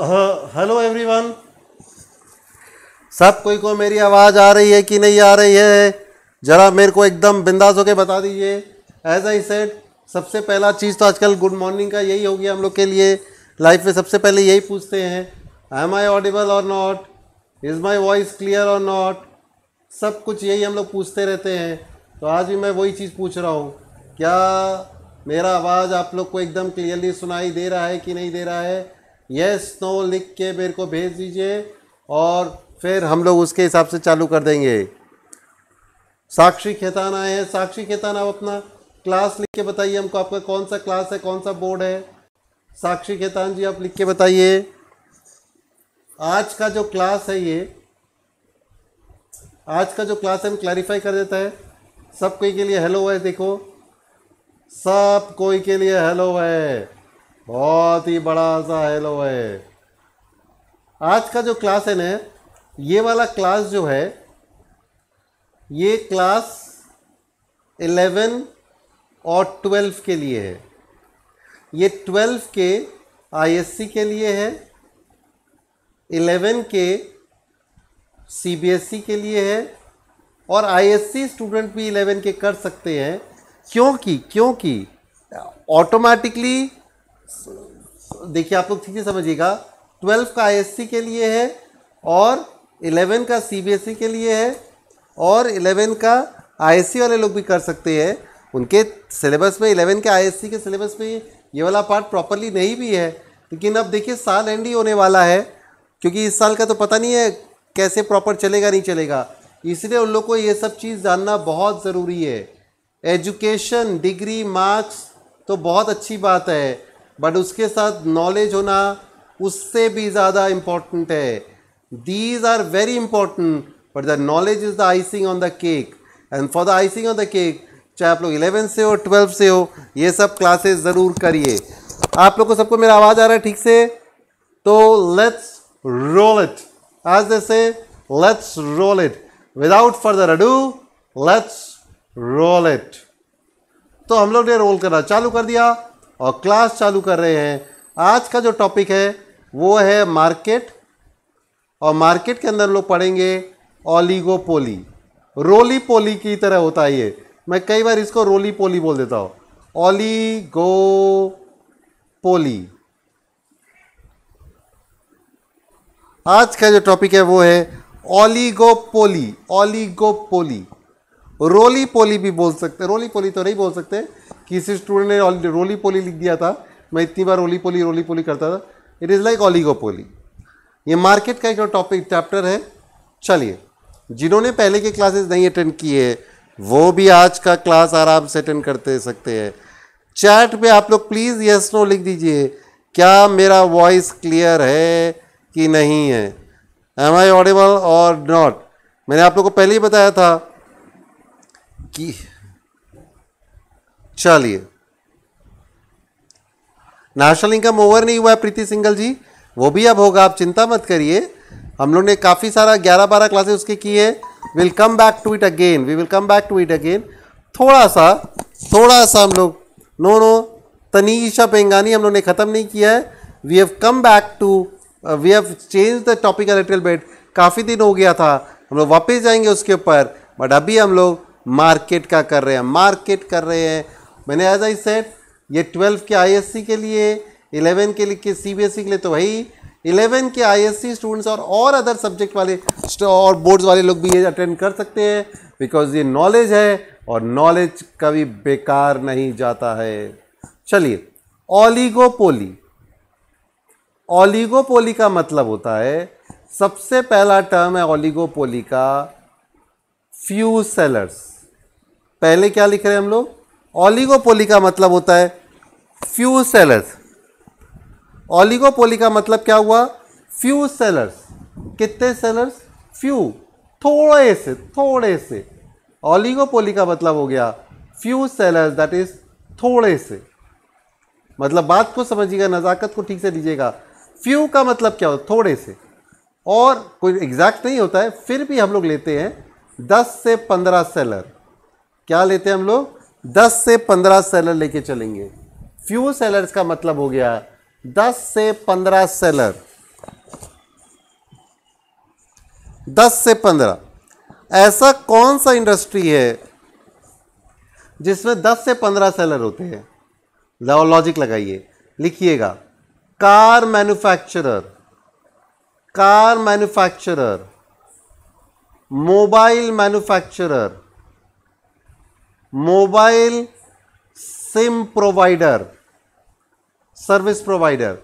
Hello uh, everyone सब कोई को मेरी आवाज़ आ रही है कि नहीं आ रही है ज़रा मेरे को एकदम बिंदास होके बता दीजिए एज आई सेड सबसे पहला चीज़ तो आजकल गुड मॉर्निंग का यही हो गया हम लोग के लिए लाइफ में सबसे पहले यही पूछते हैं एम आई ऑडिबल और not is my voice clear और नॉट सब कुछ यही हम लोग पूछते रहते हैं तो आज भी मैं वही चीज़ पूछ रहा हूँ क्या मेरा आवाज़ आप लोग को एकदम क्लियरली सुनाई दे रहा है कि नहीं दे रहा है यस नो लिख के मेरे को भेज दीजिए और फिर हम लोग उसके हिसाब से चालू कर देंगे साक्षी खेताना है साक्षी खेताना आप अपना क्लास लिख के बताइए हमको आपका कौन सा क्लास है कौन सा बोर्ड है साक्षी खेतान जी आप लिख के बताइए आज का जो क्लास है ये आज का जो क्लास है हम क्लैरिफाई कर देता है सब कोई के लिए हेलो है देखो सब कोई के लिए हेलो है बहुत ही बड़ा सा हेलो है आज का जो क्लास है ना ये वाला क्लास जो है ये क्लास एलेवन और ट्वेल्व के लिए है ये ट्वेल्व के आईएससी के लिए है इलेवन के सीबीएसई e के लिए है और आईएससी स्टूडेंट भी इलेवन के कर सकते हैं क्योंकि क्योंकि ऑटोमेटिकली देखिए आप लोग ठीक से समझिएगा ट्वेल्व का आई के लिए है और इलेवन का सी e के लिए है और इलेवन का आई वाले लोग भी कर सकते हैं उनके सिलेबस में इलेवन के आई के सिलेबस में ये वाला पार्ट प्रॉपरली नहीं भी है लेकिन अब देखिए साल एंड ही होने वाला है क्योंकि इस साल का तो पता नहीं है कैसे प्रॉपर चलेगा नहीं चलेगा इसलिए उन लोग को ये सब चीज़ जानना बहुत ज़रूरी है एजुकेशन डिग्री मार्क्स तो बहुत अच्छी बात है बट उसके साथ नॉलेज होना उससे भी ज़्यादा इम्पॉर्टेंट है these are very important but the knowledge is the icing on the cake and for the icing on the cake चाहे आप लोग इलेवन से हो ट्वेल्व से हो ये सब क्लासेस ज़रूर करिए आप लोग को सबको मेरा आवाज़ आ रहा है ठीक से तो लेट्स रोल इट आज जैसे let's roll it without further ado let's roll it तो हम लोग ने रोल करना चालू कर दिया और क्लास चालू कर रहे हैं आज का जो टॉपिक है वो है मार्केट और मार्केट के अंदर लोग पढ़ेंगे ओलीगोपोली रोली पोली की तरह होता है ये मैं कई बार इसको रोली पोली बोल देता हूँ पोली आज का जो टॉपिक है वो है ओलीगो पोली रोली पोली भी बोल सकते रोली पोली तो नहीं बोल सकते किसी स्टूडेंट ने रोली पोली लिख दिया था मैं इतनी बार रोली पोली रोली पोली करता था इट इज़ लाइक पोली ये मार्केट का एक जो टॉपिक चैप्टर है चलिए जिन्होंने पहले के क्लासेस नहीं अटेंड किए वो भी आज का क्लास आराम से अटेंड करते सकते हैं चैट पे आप लोग प्लीज़ यस नो लिख दीजिए क्या मेरा वॉइस क्लियर है कि नहीं है एम आई ऑडिबल और नॉट मैंने आप लोग को पहले ही बताया था कि चलिए नेशनल इनकम ओवर नहीं हुआ है प्रीति सिंगल जी वो भी अब होगा आप चिंता मत करिए हम लोग ने काफ़ी सारा ग्यारह बारह क्लासेस उसके की है will come back to it again we will come back to it again थोड़ा सा थोड़ा सा हम लोग नो नो तनीशा पेंगानी हम लोग ने ख़त्म नहीं किया है we have come back to we have change the topic little bit काफ़ी दिन हो गया था हम लोग वापस जाएंगे उसके ऊपर बट अभी हम लोग मार्केट का कर रहे हैं मार्केट कर रहे हैं मैंने एज आई सेट ये ट्वेल्व के आईएससी के लिए इलेवन के लिए सीबीएसई e के लिए तो वही इलेवन के आईएससी स्टूडेंट्स और और अदर सब्जेक्ट वाले और बोर्ड्स वाले लोग भी ये अटेंड कर सकते हैं बिकॉज ये नॉलेज है और नॉलेज कभी बेकार नहीं जाता है चलिए ओलिगोपोली ओलिगोपोली का मतलब होता है सबसे पहला टर्म है ओलिगोपोली का फ्यू सेलर्स पहले क्या लिख रहे हैं हम लोग ऑलिगोपोली का मतलब होता है फ्यू सेलर्स ऑलिगोपोली का मतलब क्या हुआ फ्यू सेलर्स कितने सेलर्स फ्यू थोड़े से थोड़े से ऑलिगोपोली का मतलब हो गया फ्यू सेलर्स दैट इज थोड़े से मतलब बात को समझिएगा नज़ाकत को ठीक से लीजिएगा फ्यू का मतलब क्या होता थोड़े से और कोई एग्जैक्ट नहीं होता है फिर भी हम लोग लेते हैं दस से पंद्रह सेलर क्या लेते हैं हम लोग दस से पंद्रह सेलर लेके चलेंगे फ्यू सेलर्स का मतलब हो गया दस से पंद्रह सेलर दस से पंद्रह ऐसा कौन सा इंडस्ट्री है जिसमें दस से पंद्रह सेलर होते हैं लॉजिक लगाइए लिखिएगा car manufacturer car manufacturer mobile manufacturer mobile SIM provider service provider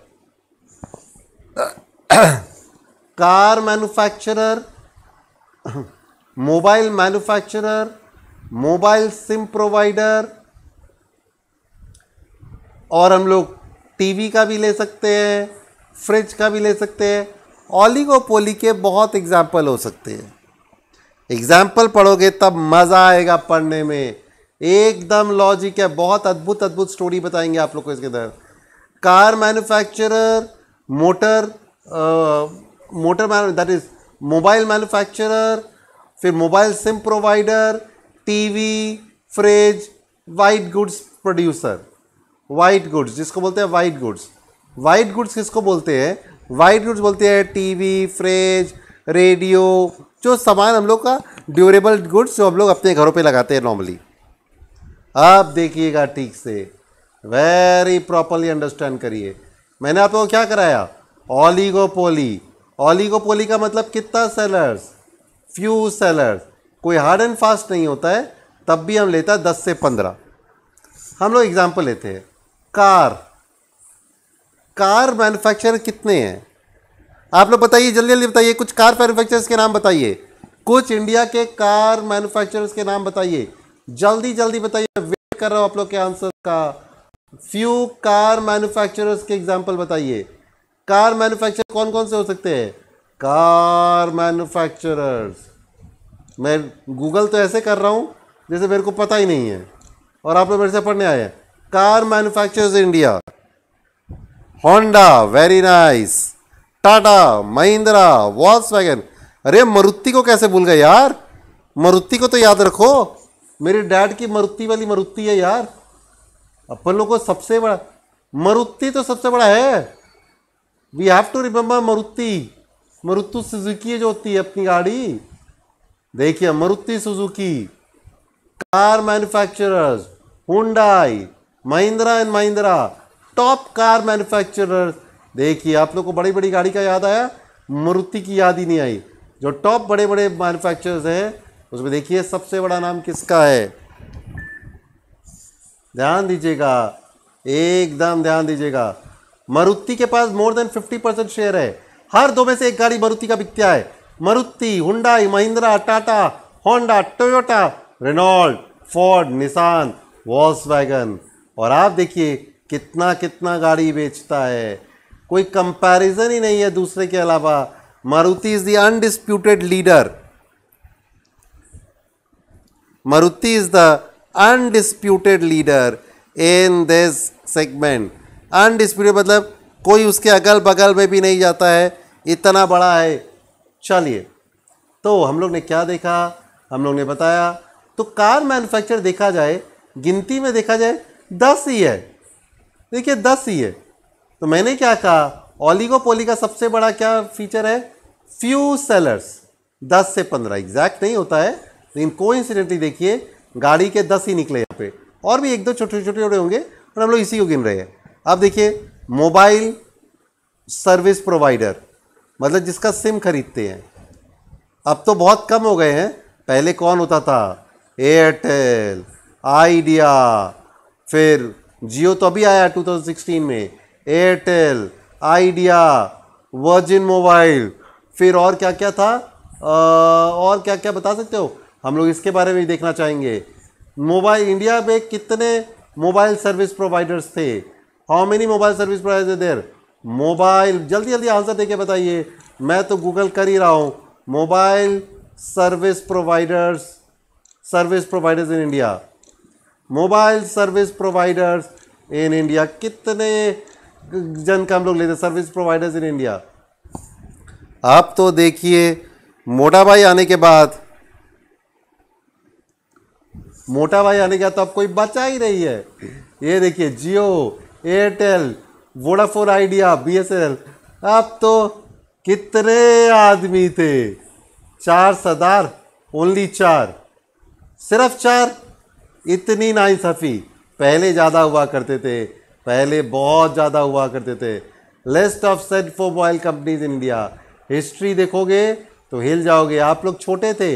car manufacturer mobile manufacturer mobile SIM provider और हम लोग टीवी का भी ले सकते हैं फ्रिज का भी ले सकते हैं ओलिगोपोली के बहुत एग्जाम्पल हो सकते हैं एग्जाम्पल पढ़ोगे तब मज़ा आएगा पढ़ने में एकदम लॉजिक है बहुत अद्भुत अद्भुत स्टोरी बताएंगे आप लोग को इसके अंदर car manufacturer motor motor that is mobile manufacturer फिर mobile SIM provider TV fridge white goods producer white goods जिसको बोलते हैं वाइट गुड्स वाइट गुड्स किसको बोलते हैं वाइट गुड्स बोलते हैं टीवी फ्रिज रेडियो जो सामान हम लोग का ड्यूरेबल गुड्स जो हम लोग अपने घरों पे लगाते हैं नॉर्मली अब देखिएगा ठीक से वेरी प्रॉपरली अंडरस्टैंड करिए मैंने आप लोगों को क्या कराया ओलीगोपोली ओलीगोपोली का मतलब कितना सेलर्स फ्यू सेलर्स कोई हार्ड एंड फास्ट नहीं होता है तब भी हम लेता है दस से पंद्रह हम लोग एग्जाम्पल लेते हैं कार कार मैन्युफैक्चर कितने हैं आप लोग बताइए जल्दी जल्दी बताइए कुछ कार मैन्युफैक्चरर्स के नाम बताइए कुछ इंडिया के कार मैन्युफैक्चरर्स के नाम बताइए जल्दी जल्दी बताइए वेट कर रहा हूँ आप लोग के आंसर का फ्यू कार मैन्युफैक्चरर्स के एग्जांपल बताइए कार मैन्युफैक्चर कौन कौन से हो सकते हैं कार मैन्युफैक्चरर्स मैं गूगल तो ऐसे कर रहा हूँ जैसे मेरे को पता ही नहीं है और आप लोग मेरे से पढ़ने आए हैं car manufacturers India Honda very nice Tata Mahindra वॉल्स अरे मरुति को कैसे भूल गए यार मरुति को तो याद रखो मेरे डैड की मरुति वाली मरुति है यार अपन लोग को सबसे बड़ा मरुति तो सबसे बड़ा है we have to remember Maruti Maruti Suzuki जो होती है अपनी गाड़ी देखिए Maruti Suzuki car manufacturers Hyundai Mahindra and Mahindra top car manufacturers देखिए आप लोग को बड़ी बड़ी गाड़ी का याद आया मरुति की याद ही नहीं आई जो टॉप बड़े बड़े मैन्युफैक्चरर्स हैं उसमें देखिए सबसे बड़ा नाम किसका है ध्यान दीजिएगा एकदम ध्यान दीजिएगा मारुति के पास मोर देन 50 परसेंट शेयर है हर दो में से एक गाड़ी मारुति का बिकता है Maruti Hyundai Mahindra Tata Honda Toyota Renault Ford Nissan वॉल्स और आप देखिए कितना कितना गाड़ी बेचता है कोई कंपैरिजन ही नहीं है दूसरे के अलावा Maruti is the undisputed leader Maruti is the undisputed leader in this segment. Undisputed मतलब कोई उसके अगल बगल में भी नहीं जाता है इतना बड़ा है चलिए तो हम लोग ने क्या देखा हम लोग ने बताया तो कार मैन्युफैक्चर देखा जाए गिनती में देखा जाए दस ही है देखिए दस ही है तो मैंने क्या कहा ओलिगोपोली का सबसे बड़ा क्या फीचर है फ्यू सेलर्स दस से पंद्रह एग्जैक्ट नहीं होता है लेकिन तो कोइंसिडेंटली देखिए गाड़ी के दस ही निकले यहाँ पे और भी एक दो छोटे छोटे छोटे होंगे और हम लोग इसी को गिन रहे हैं अब देखिए मोबाइल सर्विस प्रोवाइडर मतलब जिसका सिम खरीदते हैं अब तो बहुत कम हो गए हैं पहले कौन होता था एयरटेल आइडिया फिर जियो तो अभी आया 2016 में एयरटेल आइडिया वर्जिन मोबाइल फिर और क्या क्या था आ, और क्या क्या बता सकते हो हम लोग इसके बारे में देखना चाहेंगे मोबाइल इंडिया में कितने मोबाइल सर्विस प्रोवाइडर्स थे how many mobile service provider there mobile जल्दी जल्दी आंसर दे के बताइए मैं तो गूगल कर ही रहा हूँ mobile service providers service providers in India mobile service providers in India कितने जन का हम लोग लेते सर्विस प्रोवाइडर्स इन इंडिया आप तो देखिए मोटा भाई आने के बाद मोटा भाई आने गया तो अब कोई बचा ही नहीं है ये देखिए Jio Airtel Vodafone Idea B S N L अब तो कितने आदमी थे चार सदार ओनली चार सिर्फ चार इतनी नाइंसफ़ी पहले ज़्यादा हुआ करते थे पहले बहुत ज़्यादा हुआ करते थे list of set for mobile companies India history देखोगे तो हिल जाओगे आप लोग छोटे थे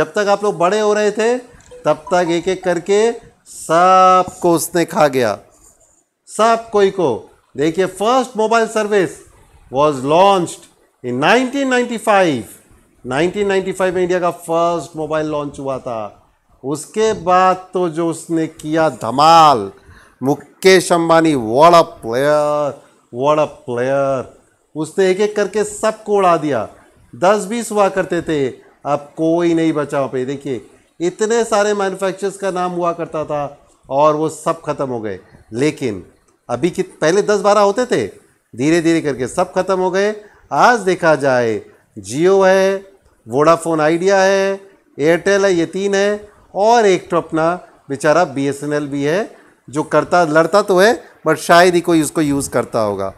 जब तक आप लोग बड़े हो रहे थे तब तक एक एक करके सबको उसने खा गया सब कोई को देखिए first mobile service was launched in 1995 1995 में इंडिया का फर्स्ट मोबाइल लॉन्च हुआ था उसके बाद तो जो उसने किया धमाल मुकेश अंबानी वर्ड अ प्लेयर वर्ड अ प्लेयर उसने एक एक करके सबको उड़ा दिया दस बीस हुआ करते थे अब कोई नहीं बचा पे देखिए इतने सारे मैन्युफैक्चरर्स का नाम हुआ करता था और वो सब ख़त्म हो गए लेकिन अभी कि पहले दस बारह होते थे धीरे धीरे करके सब ख़त्म हो गए आज देखा जाए जियो है वोडाफोन आइडिया है एयरटेल है ये तीन है और एक तो अपना बेचारा बी भी है जो करता लड़ता तो है बट शायद ही कोई उसको यूज़ करता होगा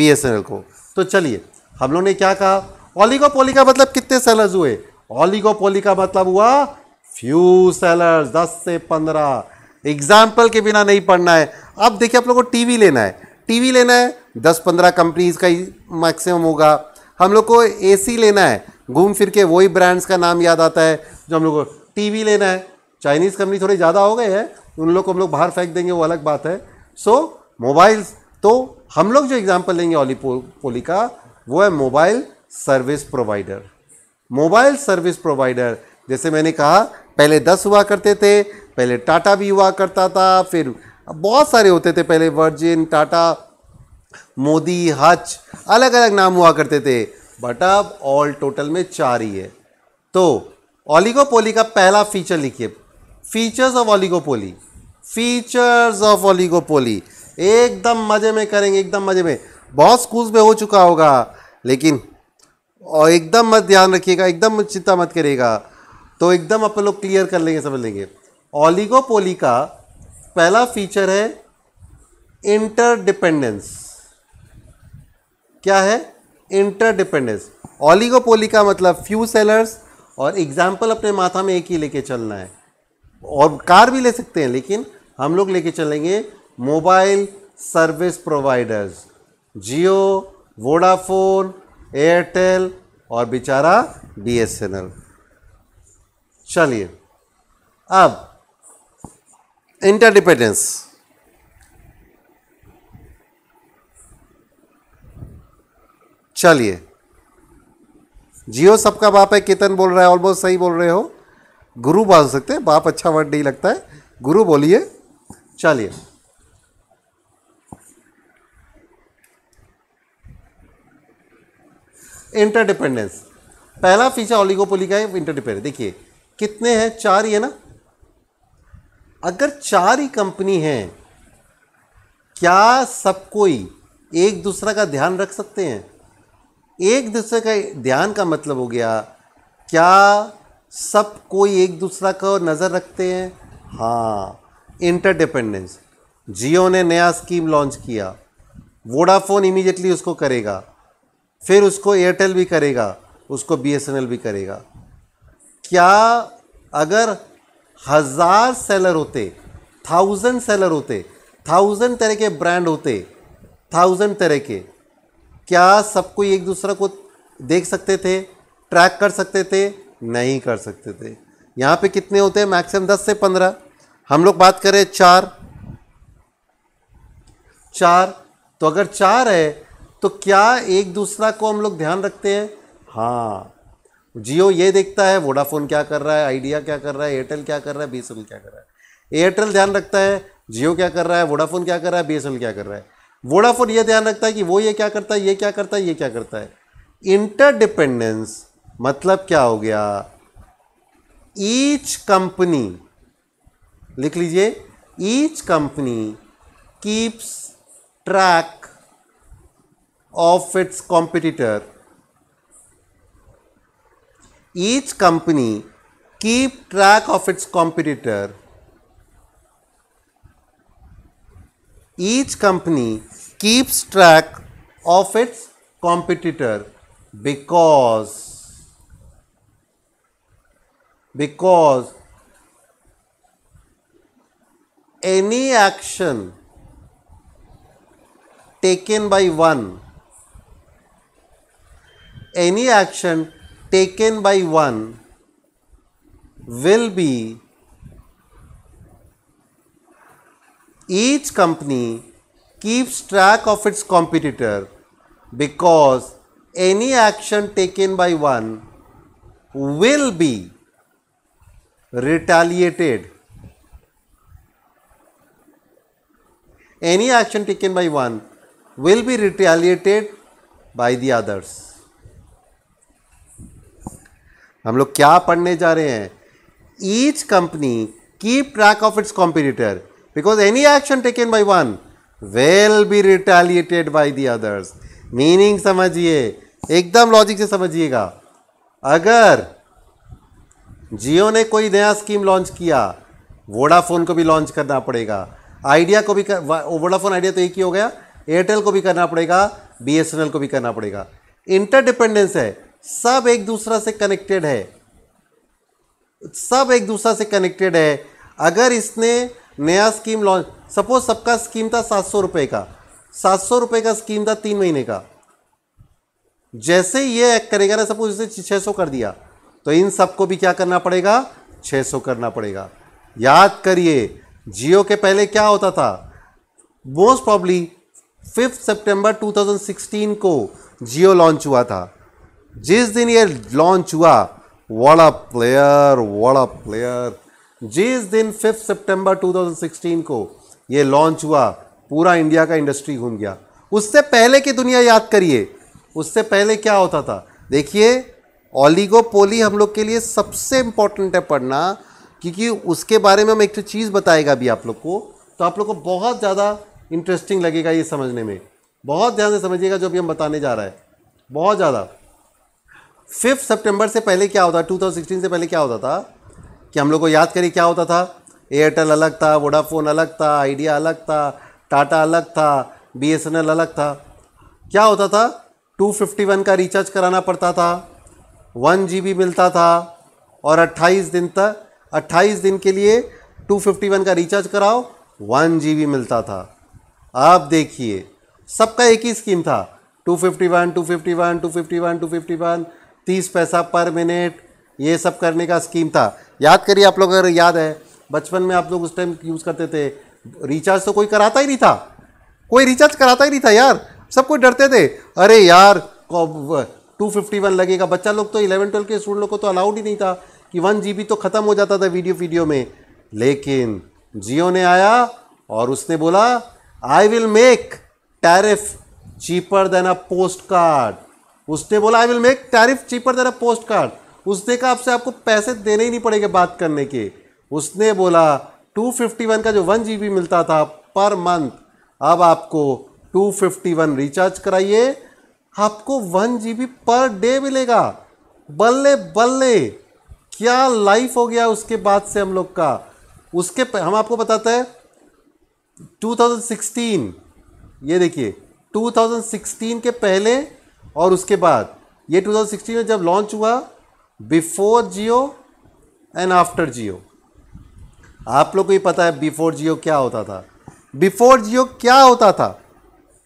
बी को तो चलिए हम लोग ने क्या कहा ओलिगोपोली का मतलब कितने सेलर्स हुए ओलिगोपोली का मतलब हुआ फ्यू सेलर्स दस से पंद्रह एग्जाम्पल के बिना नहीं पढ़ना है अब देखिए आप लोग को टीवी लेना है टीवी लेना है दस पंद्रह कंपनीज का ही मैक्सिमम होगा हम लोग को एसी लेना है घूम फिर के वही ब्रांड्स का नाम याद आता है जो हम लोग को टीवी लेना है चाइनीज़ कंपनी थोड़े ज़्यादा हो गए हैं उन लोग को हम लोग बाहर फेंक देंगे वो अलग बात है सो so, मोबाइल्स तो हम लोग जो एग्जाम्पल लेंगे पोली का वो है mobile service provider mobile service provider जैसे मैंने कहा पहले दस हुआ करते थे पहले टाटा भी हुआ करता था फिर बहुत सारे होते थे पहले वर्जिन टाटा मोदी हच अलग अलग नाम हुआ करते थे बट अब ऑल टोटल में चार ही है तो ऑलिगोपोली का पहला फीचर लिखिए features of oligopoly features of oligopoly एकदम मज़े में करेंगे एकदम मज़े में बहुत स्कूल्स में हो चुका होगा लेकिन और एकदम मत ध्यान रखिएगा एकदम चिंता मत करिएगा तो एकदम अपन लोग क्लियर कर लेंगे समझ लेंगे ऑलिगोपोली का पहला फीचर है इंटरडिपेंडेंस क्या है इंटरडिपेंडेंस ऑलिगोपोली का मतलब फ्यू सेलर्स और एग्जाम्पल अपने माथा में एक ही लेके चलना है और कार भी ले सकते हैं लेकिन हम लोग लेके चलेंगे mobile service providers Jio Vodafone Airtel और बेचारा एल चलिए अब इंटरडिपेंडेंस चलिए जियो सबका बाप है केतन बोल रहा है ऑलमोस्ट सही बोल रहे हो गुरु बोल सकते हैं बाप अच्छा वर्ड नहीं लगता है गुरु बोलिए चलिए इंटरडिपेंडेंस पहला फीचर ऑलिगोपोली का है इंटरडिपेंडेंस देखिए कितने हैं चार ही है ना अगर चार ही कंपनी है क्या सब कोई एक दूसरा का ध्यान रख सकते हैं एक दूसरे का ध्यान का मतलब हो गया क्या सब कोई एक दूसरा का नज़र रखते हैं हाँ इंटरडिपेंडेंस जियो ने नया स्कीम लॉन्च किया वोडाफोन इमीडिएटली उसको करेगा फिर उसको एयरटेल भी करेगा उसको बीएसएनएल भी करेगा क्या अगर हज़ार सेलर होते थाउजेंड सेलर होते थाउजेंड तरह के ब्रांड होते थाउजेंड तरह के क्या सब कोई एक दूसरा को देख सकते थे ट्रैक कर सकते थे नहीं कर सकते थे यहाँ पे कितने होते हैं मैक्सिमम दस से पंद्रह हम लोग बात करें चार चार तो अगर चार है तो क्या एक दूसरा को हम लोग ध्यान रखते हैं हाँ जियो ये देखता है वोडाफोन क्या कर रहा है आइडिया क्या कर रहा है एयरटेल क्या कर रहा है बी क्या कर रहा है एयरटेल ध्यान रखता है जियो क्या कर रहा है वोडाफोन क्या कर रहा है बी क्या कर रहा है वोडाफोन ये ध्यान रखता है कि वो ये क्या करता है ये क्या करता है ये क्या करता है इंटरडिपेंडेंस मतलब क्या हो गया ईच कंपनी लिख लीजिए each company keeps track of its competitor each company keep track of its competitor each company keeps track of its competitor because because any action taken by one any action taken by one will be each company keeps track of its competitor because any action taken by one will be retaliated. Any action taken by one will be retaliated by the others. हम लोग क्या पढ़ने जा रहे हैं each company keep track of its competitor because any action taken by one will be retaliated by the others meaning समझिए एकदम logic से समझिएगा अगर जियो ने कोई नया स्कीम लॉन्च किया वोडाफोन को भी लॉन्च करना पड़ेगा आइडिया को भी कर वोडाफोन आइडिया तो एक ही हो गया एयरटेल को भी करना पड़ेगा बी को भी करना पड़ेगा इंटरडिपेंडेंस है सब एक दूसरा से कनेक्टेड है सब एक दूसरा से कनेक्टेड है अगर इसने नया स्कीम लॉन्च सपोज सबका स्कीम था सात सौ रुपये का सात सौ रुपये का स्कीम था तीन महीने का जैसे ये एक्ट करेगा ना सपोज इसे छः सौ कर दिया तो इन सबको भी क्या करना पड़ेगा छः सौ करना पड़ेगा याद करिए जियो के पहले क्या होता था most probably fifth September two को जियो लॉन्च हुआ था जिस दिन ये लॉन्च हुआ वड़ा प्लेयर वड़ा प्लेयर जिस दिन फिफ्थ सितंबर 2016 को ये लॉन्च हुआ पूरा इंडिया का इंडस्ट्री घूम गया उससे पहले की दुनिया याद करिए उससे पहले क्या होता था देखिए ओलिगोपोली हम लोग के लिए सबसे इम्पोर्टेंट है पढ़ना क्योंकि उसके बारे में हम एक तो चीज़ बताएगा भी आप लोग को तो आप लोग को बहुत ज़्यादा इंटरेस्टिंग लगेगा ये समझने में बहुत ध्यान से समझिएगा जो भी हम बताने जा रहा है बहुत ज़्यादा फिफ्थ सितंबर से पहले क्या होता टू थाउजेंड सिक्सटीन से पहले क्या होता था कि हम लोग को याद करिए क्या होता था एयरटेल अलग था वोडाफोन अलग था आइडिया अलग था टाटा अलग था बी अलग था क्या होता था 251 का रिचार्ज कराना पड़ता था वन जी मिलता था और 28 दिन तक 28 दिन के लिए 251 का रिचार्ज कराओ वन जी मिलता था आप देखिए सबका एक ही स्कीम था 251 251 251 251 तीस पैसा पर मिनट ये सब करने का स्कीम था याद करिए आप लोग अगर याद है बचपन में आप लोग उस टाइम यूज़ करते थे रिचार्ज तो कोई कराता ही नहीं था कोई रिचार्ज कराता ही नहीं था यार सब कोई डरते थे अरे यार टू फिफ्टी वन लगेगा बच्चा लोग तो इलेवन ट्वेल्व के स्टूडेंट लोग को तो अलाउड ही नहीं था कि वन जी तो ख़त्म हो जाता था वीडियो वीडियो में लेकिन जियो ने आया और उसने बोला I will make tariff cheaper than a postcard उसने बोला I will make tariff cheaper than a postcard उसने कहा आपसे आपको पैसे देने ही नहीं पड़ेंगे बात करने के उसने बोला 251 का जो वन जी मिलता था पर मंथ अब आपको 251 रिचार्ज कराइए आपको वन जी पर डे मिलेगा बल्ले बल्ले क्या लाइफ हो गया उसके बाद से हम लोग का उसके हम आपको बताते हैं 2016 ये देखिए 2016 के पहले और उसके बाद ये 2016 में जब लॉन्च हुआ before Jio and after Jio आप लोग को ही पता है बिफोर जियो क्या होता था बिफोर जियो क्या होता था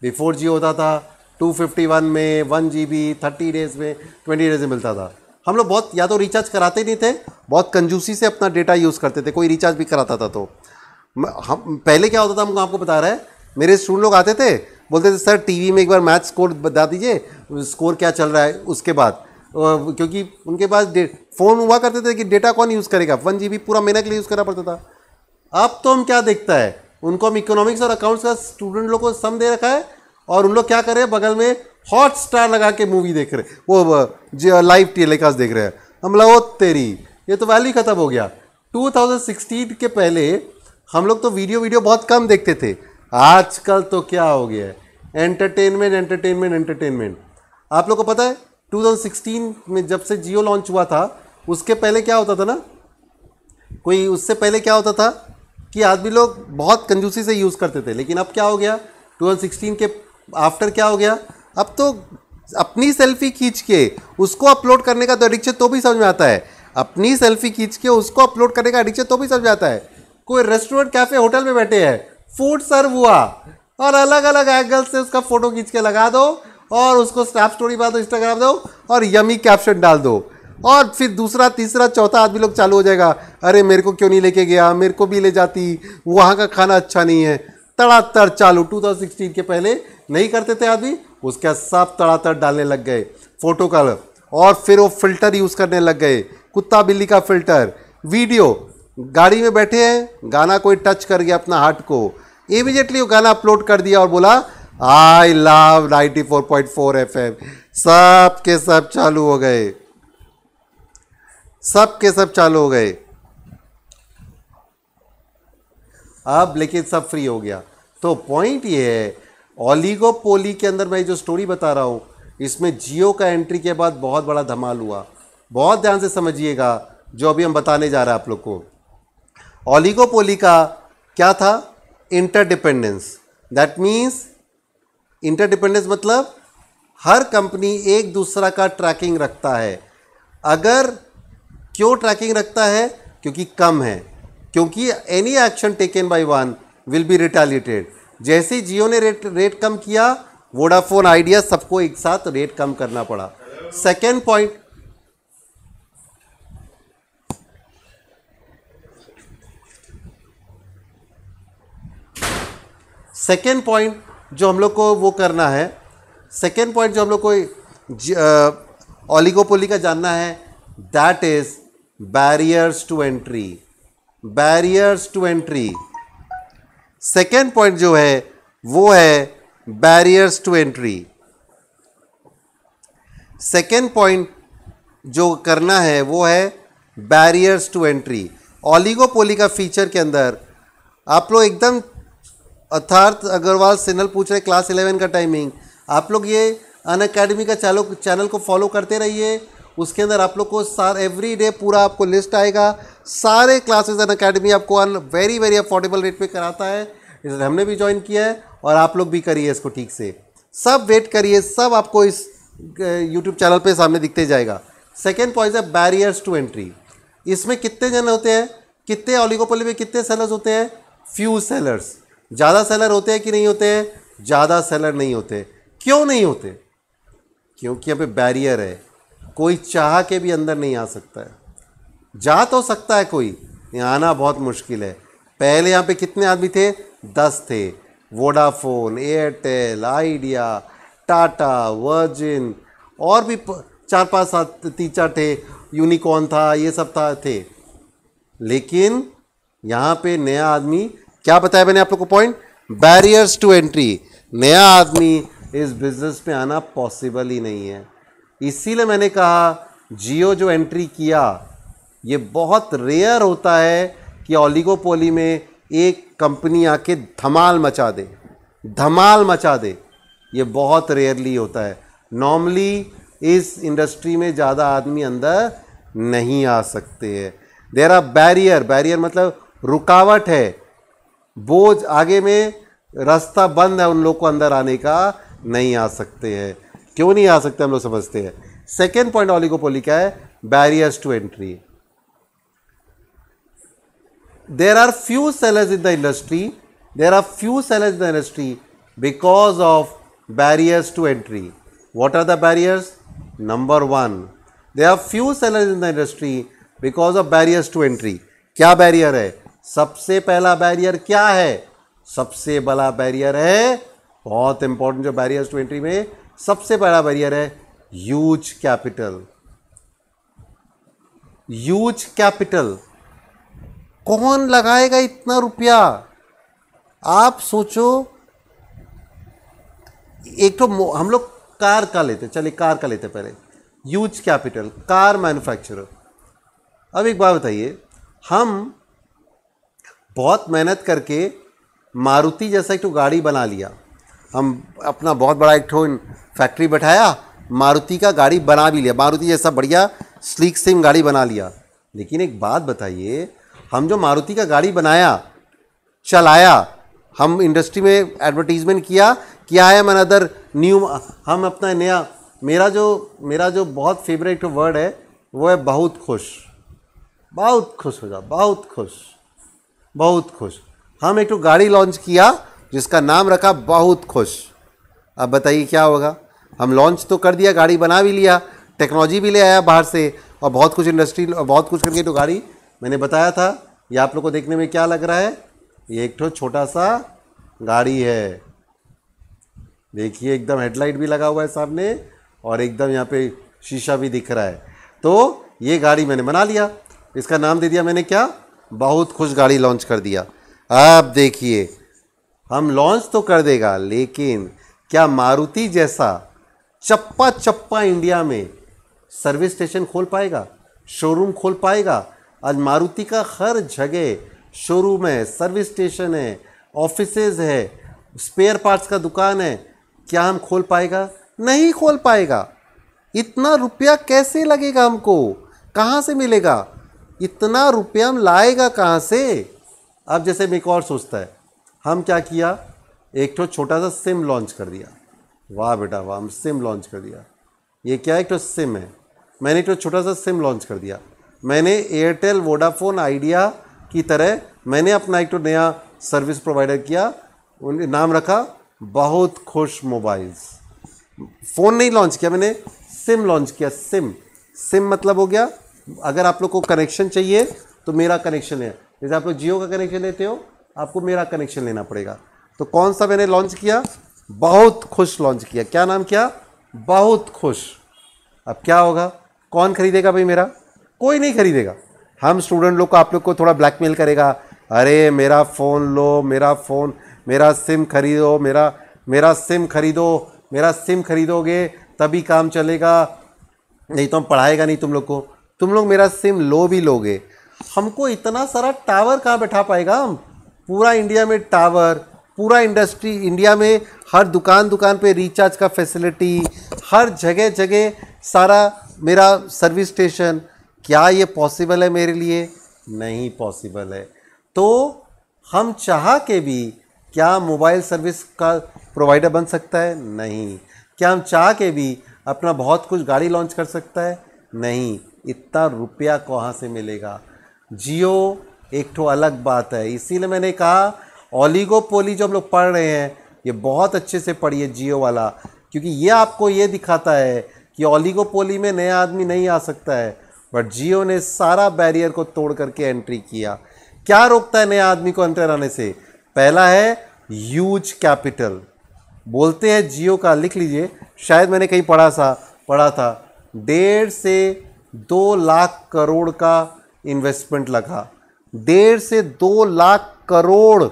बिफोर जियो होता था 251 में one G B thirty days में ट्वेंटी डेज में मिलता था हम लोग बहुत या तो रिचार्ज कराते नहीं थे बहुत कंजूसी से अपना डेटा यूज़ करते थे कोई रिचार्ज भी कराता था तो हम पहले क्या होता था हमको आपको बता रहा है मेरे स्टूडेंट लोग आते थे बोलते थे सर टीवी में एक बार मैच स्कोर बता दीजिए स्कोर क्या चल रहा है उसके बाद क्योंकि उनके पास फ़ोन हुआ करते थे कि डेटा कौन यूज़ करेगा वन जी पूरा महीना के लिए यूज़ करना पड़ता था अब तो हम क्या देखता है उनको हम इकोनॉमिक्स और अकाउंट्स का स्टूडेंट लोग को सम दे रखा है और उन लोग क्या कर रहे हैं बगल में हॉट स्टार लगा के मूवी देख रहे वो जो लाइव टेलीकास्ट देख रहे हैं हम लोग तेरी ये तो वैल्यू ख़त्म हो गया 2016 के पहले हम लोग तो वीडियो वीडियो बहुत कम देखते थे आजकल तो क्या हो गया है एंटरटेनमेंट एंटरटेनमेंट एंटरटेनमेंट आप लोग को पता है 2016 में जब से जियो लॉन्च हुआ था उसके पहले क्या होता था ना कोई उससे पहले क्या होता था कि आदमी लोग बहुत कंजूसी से यूज़ करते थे लेकिन अब क्या हो गया 2016 के आफ्टर क्या हो गया अब तो अपनी सेल्फी खींच के उसको अपलोड करने का तो एडिक्शन तो भी समझ में आता है अपनी सेल्फी खींच के उसको अपलोड करने का एडिक्शन तो भी समझ में आता है कोई रेस्टोरेंट कैफ़े होटल में बैठे हैं फूड सर्व हुआ और अलग अलग एंगल से उसका फोटो खींच के लगा दो और उसको स्नैप स्टोरी बना दो इंस्टाग्राम दो और यमी कैप्शन डाल दो और फिर दूसरा तीसरा चौथा आदमी लोग चालू हो जाएगा अरे मेरे को क्यों नहीं लेके गया मेरे को भी ले जाती वहाँ का खाना अच्छा नहीं है तड़ातर चालू 2016 के पहले नहीं करते थे आदमी उसके सब तड़ातर डालने लग गए फोटो का और फिर वो फिल्टर यूज़ करने लग गए कुत्ता बिल्ली का फिल्टर वीडियो गाड़ी में बैठे हैं गाना कोई टच कर गया अपना हार्ट को इमीजिएटली वो गाना अपलोड कर दिया और बोला आई लव 94.4 एम सब के सब चालू हो गए सब के सब चालू हो गए अब लेकिन सब फ्री हो गया तो पॉइंट ये है ओलीगोपोली के अंदर मैं जो स्टोरी बता रहा हूं इसमें जियो का एंट्री के बाद बहुत बड़ा धमाल हुआ बहुत ध्यान से समझिएगा जो अभी हम बताने जा रहे हैं आप लोग को ओलीगोपोली का क्या था इंटरडिपेंडेंस दैट मीन्स इंटरडिपेंडेंस मतलब हर कंपनी एक दूसरा का ट्रैकिंग रखता है अगर क्यों ट्रैकिंग रखता है क्योंकि कम है क्योंकि any action taken by one will be retaliated जैसे जियो ने रेट रेट कम किया वोडाफोन आइडिया सबको एक साथ रेट कम करना पड़ा सेकेंड पॉइंट सेकेंड पॉइंट जो हम लोग को वो करना है सेकेंड पॉइंट जो हम लोग को ऑलिगोपोली का जानना है that is barriers to entry barriers to entry second point जो है वो है barriers to entry second point जो करना है वो है बैरियर्स टू एंट्री ऑलिगोपोली का फीचर के अंदर आप लोग एकदम अर्थार्थ अग्रवाल सिन्हल पूछ रहे क्लास इलेवन का टाइमिंग आप लोग ये अन अकेडमी का चालो चैनल को फॉलो करते रहिए उसके अंदर आप लोग को सार एवरी डे पूरा आपको लिस्ट आएगा सारे क्लासेस अन अकेडमी आपको an very very affordable rate पे कराता है इसलिए हमने भी ज्वाइन किया है और आप लोग भी करिए इसको ठीक से सब वेट करिए सब आपको इस यूट्यूब चैनल पे सामने दिखते जाएगा सेकेंड पॉइंट है बैरियर्स टू एंट्री इसमें कितने जन होते हैं कितने ऑलिगोपोली में कितने सेलर्स होते हैं फ्यू सेलर्स ज़्यादा सेलर होते हैं कि नहीं होते हैं ज़्यादा सेलर नहीं होते क्यों नहीं होते क्योंकि यहाँ पे बैरियर है कोई चाह के भी अंदर नहीं आ सकता है जा तो सकता है कोई यहाँ आना बहुत मुश्किल है पहले यहाँ पे कितने आदमी थे दस थे वोडाफोन एयरटेल आइडिया टाटा वर्जिन और भी चार पाँच सात तीन चार थे यूनिकॉर्न था ये सब था थे लेकिन यहाँ पे नया आदमी क्या बताया मैंने आप लोग को पॉइंट बैरियर्स टू एंट्री नया आदमी इस बिजनेस में आना पॉसिबल ही नहीं है इसीलिए मैंने कहा जियो जो एंट्री किया ये बहुत रेयर होता है कि ओलिगोपोली में एक कंपनी आके धमाल मचा दे धमाल मचा दे ये बहुत रेयरली होता है नॉर्मली इस इंडस्ट्री में ज़्यादा आदमी अंदर नहीं आ सकते हैं देर आर बैरियर बैरियर मतलब रुकावट है बोझ आगे में रास्ता बंद है उन लोग को अंदर आने का नहीं आ सकते हैं क्यों नहीं आ सकते हम लोग समझते हैं सेकेंड पॉइंट ऑलिगोपोली क्या है barriers to entry there are few sellers in the industry there are few sellers in the industry because of barriers to entry what are the barriers number one there are few sellers in the industry because of barriers to entry क्या barrier है सबसे पहला barrier क्या है सबसे बड़ा barrier है बहुत इंपॉर्टेंट जो बैरियर्स टू एंट्री में सबसे बड़ा बैरियर है यूज कैपिटल यूज कैपिटल कौन लगाएगा इतना रुपया आप सोचो एक तो हम लोग कार का लेते चलिए कार का लेते पहले यूज कैपिटल कार मैन्युफैक्चरर अब एक बात बताइए हम बहुत मेहनत करके मारुति जैसा एक तो गाड़ी बना लिया हम अपना बहुत बड़ा एक ठो फैक्ट्री बैठाया मारुति का गाड़ी बना भी लिया मारुति जैसा बढ़िया स्लीक सिम गाड़ी बना लिया लेकिन एक बात बताइए हम जो मारुति का गाड़ी बनाया चलाया हम इंडस्ट्री में एडवर्टीजमेंट किया कि आई एम अनदर न्यू हम अपना नया मेरा जो मेरा जो बहुत फेवरेट वर्ड है वो है बहुत खुश बहुत खुश हो जा बहुत खुश बहुत खुश हम एक तो गाड़ी लॉन्च किया जिसका नाम रखा बहुत खुश अब बताइए क्या होगा हम लॉन्च तो कर दिया गाड़ी बना भी लिया टेक्नोलॉजी भी ले आया बाहर से और बहुत कुछ इंडस्ट्री और बहुत कुछ करके तो गाड़ी मैंने बताया था ये आप लोग को देखने में क्या लग रहा है ये एक तो छोटा सा गाड़ी है देखिए एकदम हेडलाइट भी लगा हुआ है सामने और एकदम यहाँ पे शीशा भी दिख रहा है तो ये गाड़ी मैंने बना लिया इसका नाम दे दिया मैंने क्या बहुत खुश गाड़ी लॉन्च कर दिया अब देखिए हम लॉन्च तो कर देगा लेकिन क्या मारुति जैसा चप्पा चप्पा इंडिया में सर्विस स्टेशन खोल पाएगा शोरूम खोल पाएगा आज मारुति का हर जगह शोरूम है सर्विस स्टेशन है ऑफिस है स्पेयर पार्ट्स का दुकान है क्या हम खोल पाएगा नहीं खोल पाएगा इतना रुपया कैसे लगेगा हमको कहाँ से मिलेगा इतना रुपया हम लाएगा कहाँ से अब जैसे मैं एक और सोचता है हम क्या किया एक तो छोटा सा सिम लॉन्च कर दिया वाह बेटा वाह हम सिम लॉन्च कर दिया ये क्या एक तो सिम है मैंने एक तो छोटा सा सिम लॉन्च कर दिया मैंने एयरटेल वोडाफोन आइडिया की तरह मैंने अपना एक तो नया सर्विस प्रोवाइडर किया उन्हें नाम रखा बहुत खुश मोबाइल्स फ़ोन नहीं लॉन्च किया मैंने सिम लॉन्च किया सिम सिम मतलब हो गया अगर आप लोग को कनेक्शन चाहिए तो मेरा कनेक्शन है जैसे आप लोग जियो का कनेक्शन लेते हो आपको मेरा कनेक्शन लेना पड़ेगा तो कौन सा मैंने लॉन्च किया बहुत खुश लॉन्च किया क्या नाम क्या बहुत खुश अब क्या होगा कौन खरीदेगा भाई मेरा कोई नहीं खरीदेगा हम स्टूडेंट लोग को आप लोग को थोड़ा ब्लैकमेल करेगा अरे मेरा फ़ोन लो मेरा फ़ोन मेरा सिम खरीदो मेरा मेरा सिम खरीदो मेरा सिम खरीदोगे तभी काम चलेगा नहीं तो हम पढ़ाएगा नहीं तुम लोग को तुम लोग मेरा सिम लो भी लोगे हमको इतना सारा टावर कहाँ बैठा पाएगा हम पूरा इंडिया में टावर पूरा इंडस्ट्री इंडिया में हर दुकान दुकान पे रिचार्ज का फैसिलिटी हर जगह जगह सारा मेरा सर्विस स्टेशन क्या ये पॉसिबल है मेरे लिए नहीं पॉसिबल है तो हम चाह के भी क्या मोबाइल सर्विस का प्रोवाइडर बन सकता है नहीं क्या हम चाह के भी अपना बहुत कुछ गाड़ी लॉन्च कर सकता है नहीं इतना रुपया कहाँ से मिलेगा जियो एक तो अलग बात है इसीलिए मैंने कहा ओलीगोपोली जो हम लोग पढ़ रहे हैं ये बहुत अच्छे से पढ़िए जियो वाला क्योंकि ये आपको ये दिखाता है कि ओलीगोपोली में नया आदमी नहीं आ सकता है बट जियो ने सारा बैरियर को तोड़ करके एंट्री किया क्या रोकता है नया आदमी को एंटर आने से पहला है यूज कैपिटल बोलते हैं जियो का लिख लीजिए शायद मैंने कहीं पढ़ा सा पढ़ा था डेढ़ से दो लाख करोड़ का इन्वेस्टमेंट लगा डेढ़ से दो लाख करोड़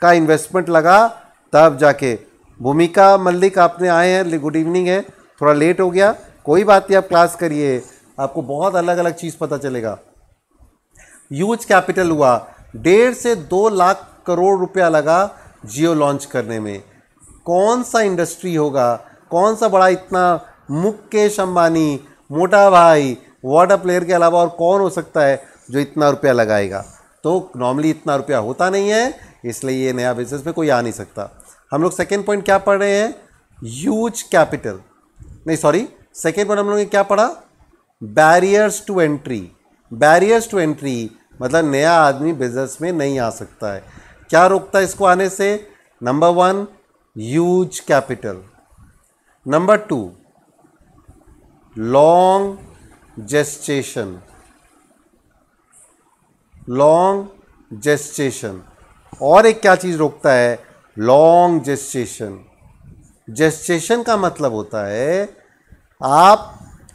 का इन्वेस्टमेंट लगा तब जाके भूमिका मल्लिक आपने आए हैं गुड इवनिंग है थोड़ा लेट हो गया कोई बात नहीं आप क्लास करिए आपको बहुत अलग अलग चीज़ पता चलेगा यूज कैपिटल हुआ डेढ़ से दो लाख करोड़ रुपया लगा जियो लॉन्च करने में कौन सा इंडस्ट्री होगा कौन सा बड़ा इतना मुकेश अंबानी मोटा भाई वाटर प्लेयर के अलावा और कौन हो सकता है जो इतना रुपया लगाएगा तो नॉर्मली इतना रुपया होता नहीं है इसलिए ये नया बिजनेस में कोई आ नहीं सकता हम लोग सेकेंड पॉइंट क्या पढ़ रहे हैं यूज कैपिटल नहीं सॉरी सेकेंड पॉइंट हम लोगों ने क्या पढ़ा barriers to entry barriers to entry मतलब नया आदमी बिजनेस में नहीं आ सकता है क्या रोकता है इसको आने से number one huge capital number two long gestation long gestation और एक क्या चीज़ रोकता है लॉन्ग जेस्टेशन जेस्टेशन का मतलब होता है आप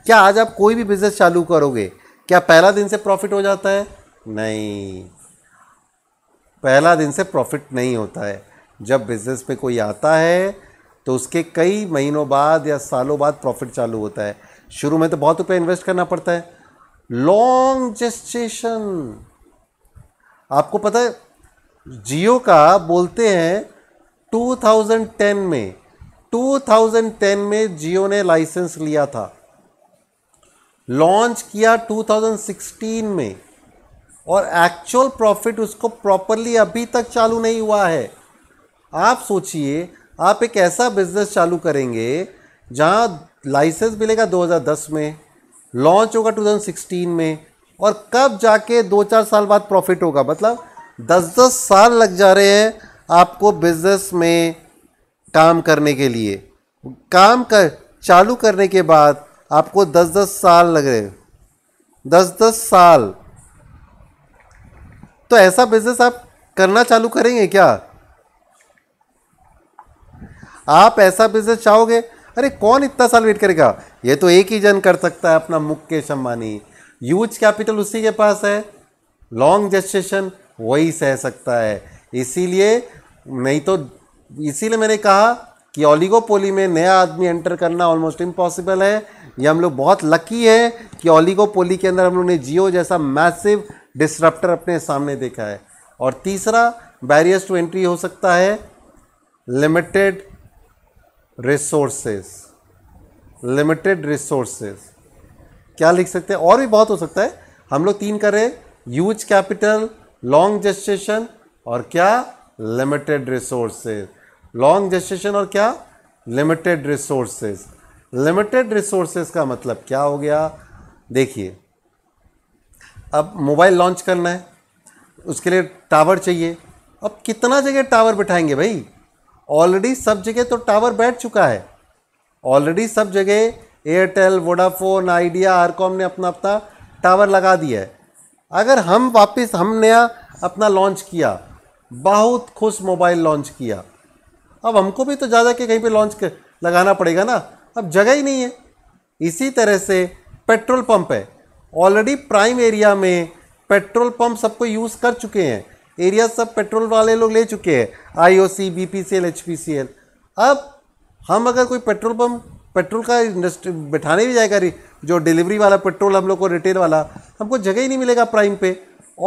क्या आज आप कोई भी बिजनेस चालू करोगे क्या पहला दिन से प्रॉफिट हो जाता है नहीं पहला दिन से प्रॉफिट नहीं होता है जब बिज़नेस पे कोई आता है तो उसके कई महीनों बाद या सालों बाद प्रॉफिट चालू होता है शुरू में तो बहुत रुपया इन्वेस्ट करना पड़ता है लॉन्ग जेस्टेशन आपको पता है जियो का बोलते हैं 2010 में 2010 में जियो ने लाइसेंस लिया था लॉन्च किया 2016 में और एक्चुअल प्रॉफिट उसको प्रॉपरली अभी तक चालू नहीं हुआ है आप सोचिए आप एक ऐसा बिजनेस चालू करेंगे जहां लाइसेंस मिलेगा 2010 में लॉन्च होगा 2016 में और कब जाके दो चार साल बाद प्रॉफिट होगा मतलब दस दस साल लग जा रहे हैं आपको बिजनेस में काम करने के लिए काम कर चालू करने के बाद आपको दस दस साल लग रहे दस दस साल तो ऐसा बिजनेस आप करना चालू करेंगे क्या आप ऐसा बिजनेस चाहोगे अरे कौन इतना साल वेट करेगा ये तो एक ही जन कर सकता है अपना मुकेश अंबानी यूज कैपिटल उसी के पास है लॉन्ग जस्टेशन वही सह सकता है इसीलिए नहीं तो इसीलिए मैंने कहा कि ओलिगोपोली में नया आदमी एंटर करना ऑलमोस्ट इम्पॉसिबल है ये हम लोग बहुत लकी है कि ओलिगोपोली के अंदर हम लोग ने जियो जैसा मैसिव डिस्ट्रप्टर अपने सामने देखा है और तीसरा बैरियर्स टू एंट्री हो सकता है लिमिटेड रिसोर्सेस लिमिटेड रिसोर्सेस क्या लिख सकते हैं और भी बहुत हो सकता है हम लोग तीन करें यूज कैपिटल लॉन्ग जेस्टेशन और क्या लिमिटेड रिसोर्सेज लॉन्ग जेस्टेशन और क्या लिमिटेड रिसोर्सेज लिमिटेड रिसोर्सेज का मतलब क्या हो गया देखिए अब मोबाइल लॉन्च करना है उसके लिए टावर चाहिए अब कितना जगह टावर बिठाएंगे भाई ऑलरेडी सब जगह तो टावर बैठ चुका है ऑलरेडी सब जगह एयरटेल वोडाफोन आइडिया आरकॉम ने अपना अपना टावर लगा दिया है अगर हम वापस हम नया अपना लॉन्च किया बहुत खुश मोबाइल लॉन्च किया अब हमको भी तो ज़्यादा के कहीं पे लॉन्च लगाना पड़ेगा ना अब जगह ही नहीं है इसी तरह से पेट्रोल पंप है ऑलरेडी प्राइम एरिया में पेट्रोल पंप सबको यूज़ कर चुके हैं एरिया सब पेट्रोल वाले लोग ले चुके हैं I O C B P C L H P C L अब हम अगर कोई पेट्रोल पम्प पेट्रोल का इंडस्ट्री बैठाने भी जाएगा जो डिलीवरी वाला पेट्रोल हम लोग को रिटेल वाला हमको जगह ही नहीं मिलेगा प्राइम पे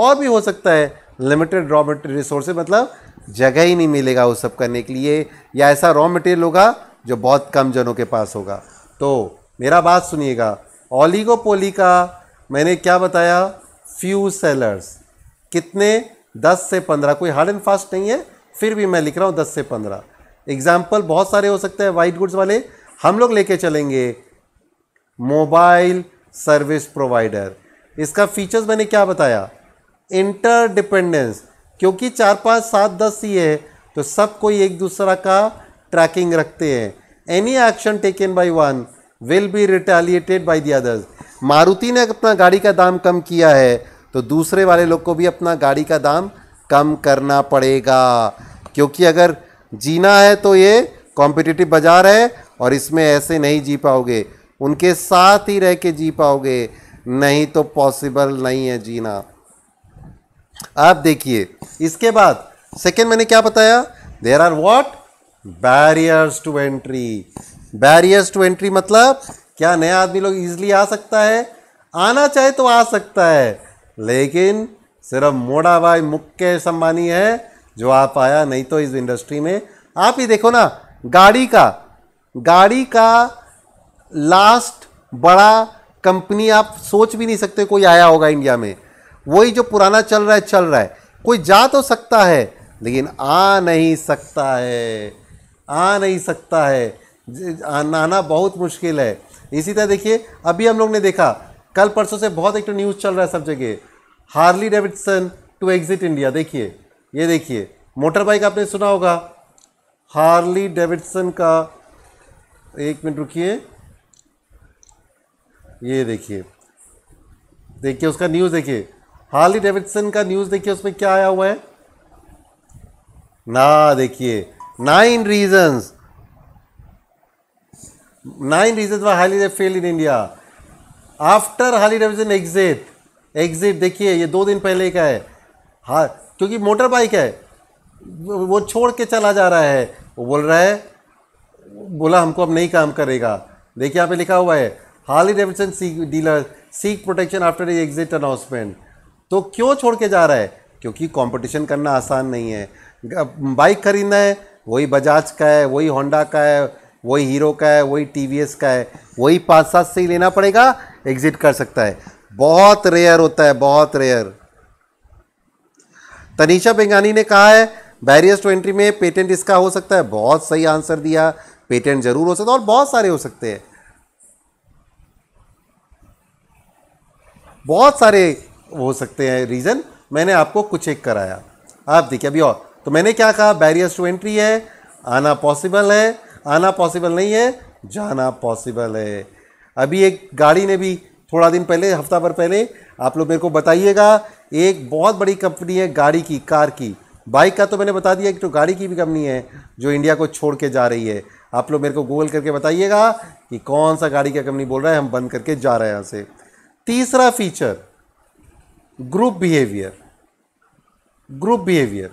और भी हो सकता है लिमिटेड रॉ मटेरियल रिसोर्सेज मतलब जगह ही नहीं मिलेगा वो सब करने के लिए या ऐसा रॉ मटेरियल होगा जो बहुत कम जनों के पास होगा तो मेरा बात सुनिएगा ओलिगोपोली का मैंने क्या बताया फ्यू सेलर्स कितने दस से पंद्रह कोई हार्ड एंड फास्ट नहीं है फिर भी मैं लिख रहा हूँ दस से पंद्रह एग्जाम्पल बहुत सारे हो सकते हैं वाइट गुड्स वाले हम लोग लेके चलेंगे मोबाइल सर्विस प्रोवाइडर इसका फीचर्स मैंने क्या बताया इंटरडिपेंडेंस क्योंकि चार पाँच सात दस ही है तो सब कोई एक दूसरा का ट्रैकिंग रखते हैं any action taken by one will be retaliated by the others Maruti ने अपना गाड़ी का दाम कम किया है तो दूसरे वाले लोग को भी अपना गाड़ी का दाम कम करना पड़ेगा क्योंकि अगर जीना है तो ये कॉम्पिटिटिव बाज़ार है और इसमें ऐसे नहीं जी पाओगे उनके साथ ही रह के जी पाओगे नहीं तो पॉसिबल नहीं है जीना आप देखिए इसके बाद सेकेंड मैंने क्या बताया there are what barriers to entry barriers to entry मतलब क्या नया आदमी लोग इजिली आ सकता है आना चाहे तो आ सकता है लेकिन सिर्फ मोड़ा भाई मुख्य अंबानी है जो आप आया नहीं तो इस इंडस्ट्री में आप ही देखो ना गाड़ी का गाड़ी का लास्ट बड़ा कंपनी आप सोच भी नहीं सकते कोई आया होगा इंडिया में वही जो पुराना चल रहा है चल रहा है कोई जा तो सकता है लेकिन आ नहीं सकता है आ नहीं सकता है आना बहुत मुश्किल है इसी तरह देखिए अभी हम लोग ने देखा कल परसों से बहुत एक तो न्यूज़ चल रहा है सब जगह Harley Davidson to exit India देखिए ये देखिए मोटर बाइक आपने सुना होगा हार्ली डेविडसन का एक मिनट रुकिए ये देखिए देखिए उसका न्यूज़ देखिए हार्ली डेविडसन का न्यूज़ देखिए उसमें क्या आया हुआ है ना देखिए nine reasons nine reasons why Harley fail in India after Harley Davidson exit exit देखिए ये दो दिन पहले का है हाँ क्योंकि मोटर बाइक है वो छोड़ के चला जा रहा है वो बोल रहा है बोला हमको अब नहीं काम करेगा देखिए यहाँ पे लिखा हुआ है ही डेविडसन सी dealer seek protection after exit announcement तो क्यों छोड़ के जा रहा है क्योंकि कंपटीशन करना आसान नहीं है बाइक खरीदना है वही बजाज का है वही होंडा का है वही हीरो का है वही टी का है वही पाँच सात से ही लेना पड़ेगा एग्जिट कर सकता है बहुत रेयर होता है बहुत रेयर तनिषा बेंगानी ने कहा है बैरियर्स टू एंट्री में पेटेंट इसका हो सकता है बहुत सही आंसर दिया पेटेंट जरूर हो सकता है और बहुत सारे हो सकते हैं बहुत सारे हो सकते हैं रीज़न मैंने आपको कुछ एक कराया आप देखिए अभी और तो मैंने क्या कहा बैरियर्स टू एंट्री है आना पॉसिबल है आना पॉसिबल नहीं है जाना पॉसिबल है अभी एक गाड़ी ने भी थोड़ा दिन पहले हफ्ता भर पहले आप लोग मेरे को बताइएगा एक बहुत बड़ी कंपनी है गाड़ी की कार की बाइक का तो मैंने बता दिया कि तो गाड़ी की भी कंपनी है जो इंडिया को छोड़ के जा रही है आप लोग मेरे को गूगल करके बताइएगा कि कौन सा गाड़ी का कंपनी बोल रहा है हम बंद करके जा रहे हैं यहाँ से तीसरा feature group behaviour group behaviour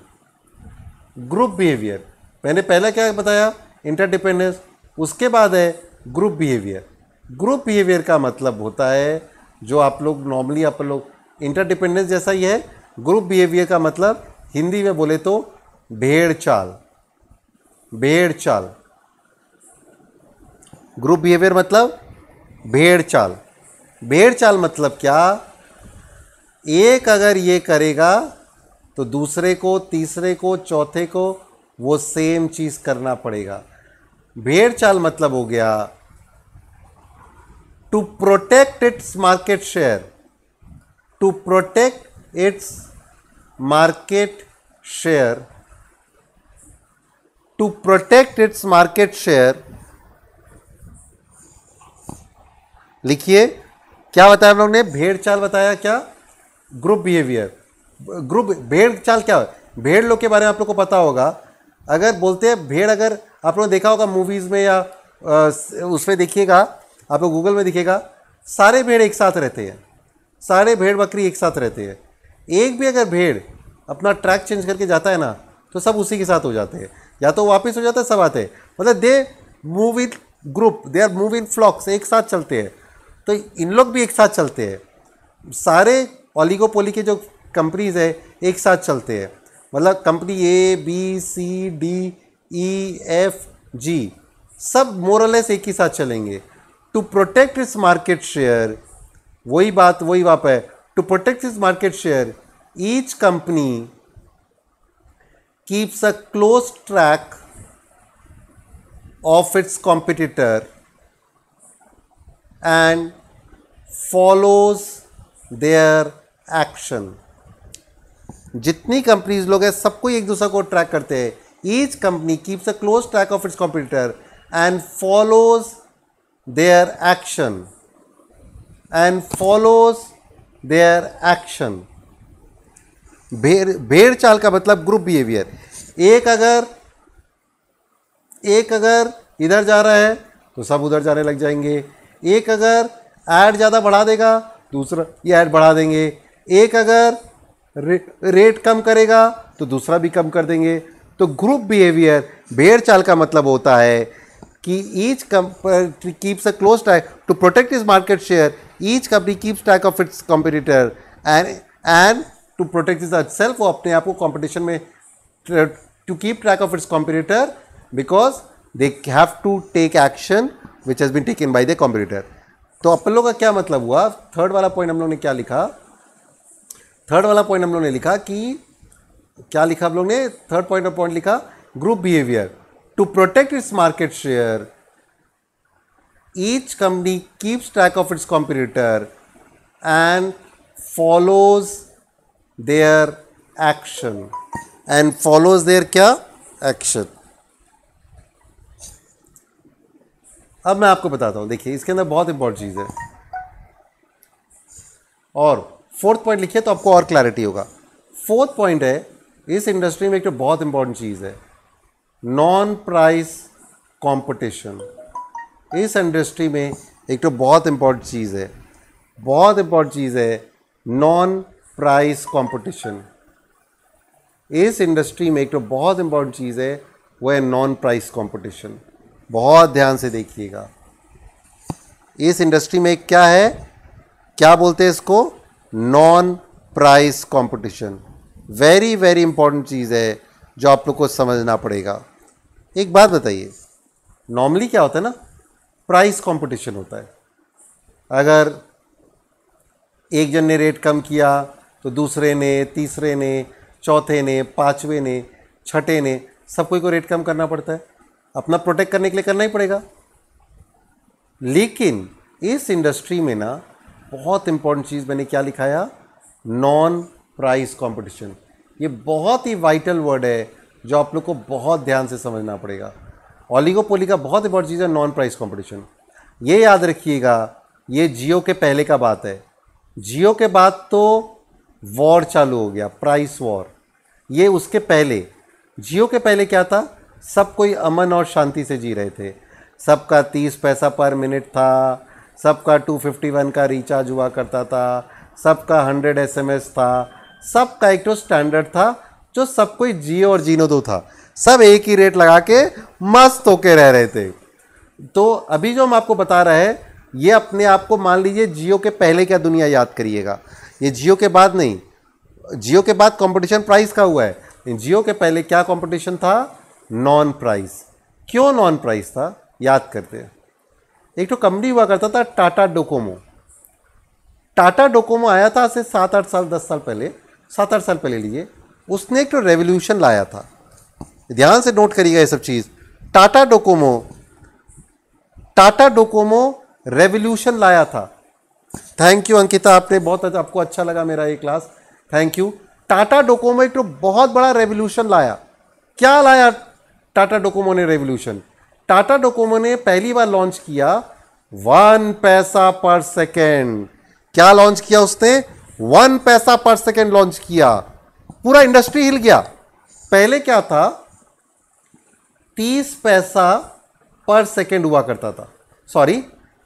group behaviour मैंने पहले क्या बताया इंटरडिपेंडेंस उसके बाद है ग्रुप बिहेवियर ग्रुप बिहेवियर का मतलब होता है जो आप लोग नॉर्मली आप लोग इंटरडिपेंडेंस जैसा ही है ग्रुप बिहेवियर का मतलब हिंदी में बोले तो भेड़ चाल भेड़ चाल ग्रुप बिहेवियर मतलब भेड़ चाल भेड़ चाल मतलब क्या एक अगर ये करेगा तो दूसरे को तीसरे को चौथे को वो सेम चीज़ करना पड़ेगा भेड़ चाल मतलब हो गया to protect its market share to protect its market share to protect its market share लिखिए क्या बताया हम लोग ने भेड़ चाल बताया क्या ग्रुप बिहेवियर ग्रुप भेड़ चाल क्या है भेड़ लोग के बारे में आप लोग को पता होगा अगर बोलते हैं भेड़ अगर आप लोग देखा होगा मूवीज़ में या उसमें देखिएगा आपको गूगल में दिखेगा सारे भेड़ एक साथ रहते हैं सारे भेड़ बकरी एक साथ रहते हैं एक भी अगर भेड़ अपना ट्रैक चेंज करके जाता है ना तो सब उसी के साथ हो जाते हैं या तो वापस हो जाता है सब आते हैं मतलब they move in group they are move in flocks एक साथ चलते हैं तो इन लोग भी एक साथ चलते हैं सारे ऑलिगोपोली के जो कंपनीज है एक साथ चलते हैं मतलब company A B C D E F G सब मोरलेस एक ही साथ चलेंगे to protect its market share वही बात वही बाप है to protect its market share each company keeps a close track of its competitor and follows their action जितनी कंपनीज लोग हैं सबको एक दूसरे को ट्रैक करते हैं each company keeps a close track of its competitor and follows their action and follows their action भेड़ भेड़ चाल का मतलब ग्रुप बिहेवियर एक अगर एक अगर इधर जा रहा है तो सब उधर जाने लग जाएंगे एक अगर ऐड ज़्यादा बढ़ा देगा दूसरा ये ऐड बढ़ा देंगे एक अगर रे, रेट कम करेगा तो दूसरा भी कम कर देंगे तो ग्रुप बिहेवियर भेड़ चाल का मतलब होता है कि each company keeps a close track to protect its market share. Each company keeps track of its competitor and and to protect itself वो अपने आप को competition में to keep track of its competitor because they have to take action which has been taken by the competitor. तो अपन लोग का क्या मतलब हुआ थर्ड वाला पॉइंट हम लोग ने क्या लिखा थर्ड वाला पॉइंट हम लोग ने लिखा कि क्या लिखा हम लोग ने थर्ड पॉइंट ऑफ पॉइंट लिखा group behaviour To protect its market share, each company keeps track of its competitor and follows their action and follows their क्या action. अब मैं आपको बताता हूँ देखिए इसके अंदर बहुत इंपॉर्टेंट चीज़ है और फोर्थ पॉइंट लिखिए तो आपको और क्लैरिटी होगा फोर्थ पॉइंट है इस इंडस्ट्री में एक तो बहुत इंपॉर्टेंट चीज़ है नॉन प्राइस कंपटीशन इस इंडस्ट्री में एक तो बहुत इम्पॉर्टेंट चीज़ है बहुत इम्पॉर्टेंट चीज़ है नॉन प्राइस कंपटीशन इस इंडस्ट्री में एक तो बहुत इम्पॉर्टेंट चीज़ है वो है नॉन प्राइस कंपटीशन बहुत ध्यान से देखिएगा इस इंडस्ट्री में क्या है क्या बोलते हैं इसको non price competition very very important चीज़ है जो आप लोग को समझना पड़ेगा एक बात बताइए नॉर्मली क्या होता है ना प्राइस कंपटीशन होता है अगर एक जन ने रेट कम किया तो दूसरे ने तीसरे ने चौथे ने पाँचवें ने छठे ने सब कोई को रेट कम करना पड़ता है अपना प्रोटेक्ट करने के लिए करना ही पड़ेगा लेकिन इस इंडस्ट्री में ना बहुत इंपॉर्टेंट चीज़ मैंने क्या लिखाया नॉन प्राइस कंपटीशन ये बहुत ही वाइटल वर्ड है जो आप लोग को बहुत ध्यान से समझना पड़ेगा ऑलिगोपोली का बहुत इंपॉर्टेंट चीज़ है नॉन प्राइस कॉम्पिटिशन ये याद रखिएगा ये जियो के पहले का बात है जियो के बाद तो वॉर चालू हो गया प्राइस वॉर ये उसके पहले जियो के पहले क्या था सब कोई अमन और शांति से जी रहे थे सबका तीस पैसा पर मिनट था सबका टू फिफ्टी वन का रिचार्ज हुआ करता था सबका हंड्रेड एस एम एस था सबका एक तो स्टैंडर्ड था जो सब कोई जियो और जीनो दो था सब एक ही रेट लगा के मस्त होके रह रहे थे तो अभी जो हम आपको बता रहे हैं ये अपने आप को मान लीजिए जियो के पहले क्या दुनिया याद करिएगा ये जियो के बाद नहीं जियो के बाद कंपटीशन प्राइस का हुआ है जियो के पहले क्या कंपटीशन था नॉन प्राइस क्यों नॉन प्राइस था याद करते हैं एक तो कंपनी हुआ करता था टाटा डोकोमो टाटा डोकोमो आया था से सात आठ साल दस साल पहले सात आठ साल पहले लीजिए उसने एक तो रेवोल्यूशन लाया था ध्यान से नोट करिएगा ये सब चीज़ Tata Docomo Tata Docomo revolution लाया था थैंक यू अंकिता आपने बहुत अच्छा, आपको अच्छा लगा मेरा ये class thank you Tata Docomo एक तो बहुत बड़ा रेवोल्यूशन लाया क्या लाया टाटा डोकोमो ने रेवोल्यूशन टाटा डोकोमो ने पहली बार लॉन्च किया वन पैसा पर सेकेंड क्या लॉन्च किया उसने one paisa per second launch किया पूरा इंडस्ट्री हिल गया पहले क्या था तीस पैसा पर सेकेंड हुआ करता था सॉरी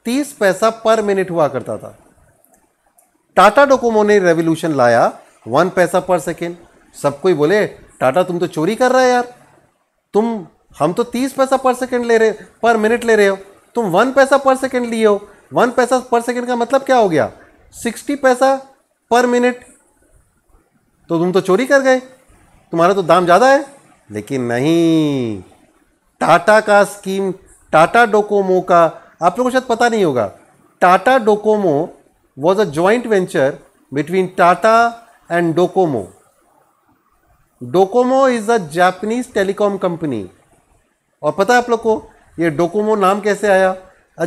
तीस पैसा पर मिनट हुआ करता था टाटा डोकोमो ने रेवोल्यूशन लाया वन पैसा पर सेकेंड सब कोई बोले टाटा तुम तो चोरी कर रहा है यार तुम हम तो तीस पैसा पर सेकेंड ले रहे पर मिनट ले रहे हो तुम वन पैसा पर सेकेंड लिए हो वन पैसा पर सेकेंड का मतलब क्या हो गया सिक्सटी पैसा पर मिनट तो तुम तो चोरी कर गए तुम्हारा तो दाम ज़्यादा है लेकिन नहीं टाटा का स्कीम टाटा डोकोमो का आप लोगों को शायद पता नहीं होगा Tata Docomo was a joint venture between Tata and Docomo Docomo is a Japanese telecom company और पता है आप लोग को ये डोकोमो नाम कैसे आया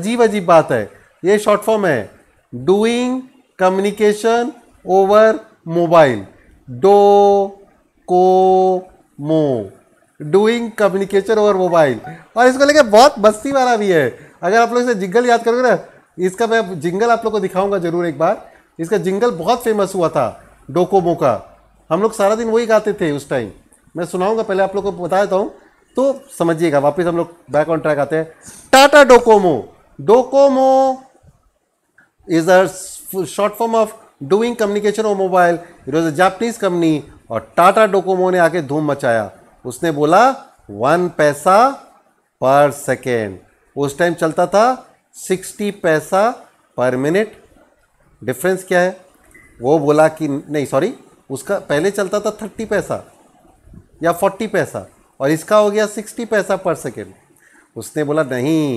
अजीब अजीब बात है ये शॉर्ट फॉर्म है doing communication over mobile do co mo doing communication over mobile और इसको लेके बहुत बस्ती वाला भी है अगर आप लोग इसे जिंगल याद करोगे ना इसका मैं जिंगल आप लोग को दिखाऊंगा जरूर एक बार इसका जिंगल बहुत फेमस हुआ था डोकोमो का हम लोग सारा दिन वही गाते थे उस टाइम मैं सुनाऊंगा पहले आप लोग को बता देता हूँ तो समझिएगा वापस हम लोग बैक ऑन ट्रैक आते हैं Tata Docomo Docomo is a short form of doing communication और mobile it was a Japanese company और टाटा डोकोमो ने आके धूम मचाया उसने बोला वन पैसा पर सेकेंड उस टाइम चलता था सिक्सटी पैसा पर मिनट डिफरेंस क्या है वो बोला कि नहीं सॉरी उसका पहले चलता था थर्टी पैसा या फोर्टी पैसा और इसका हो गया सिक्सटी पैसा पर सेकेंड उसने बोला नहीं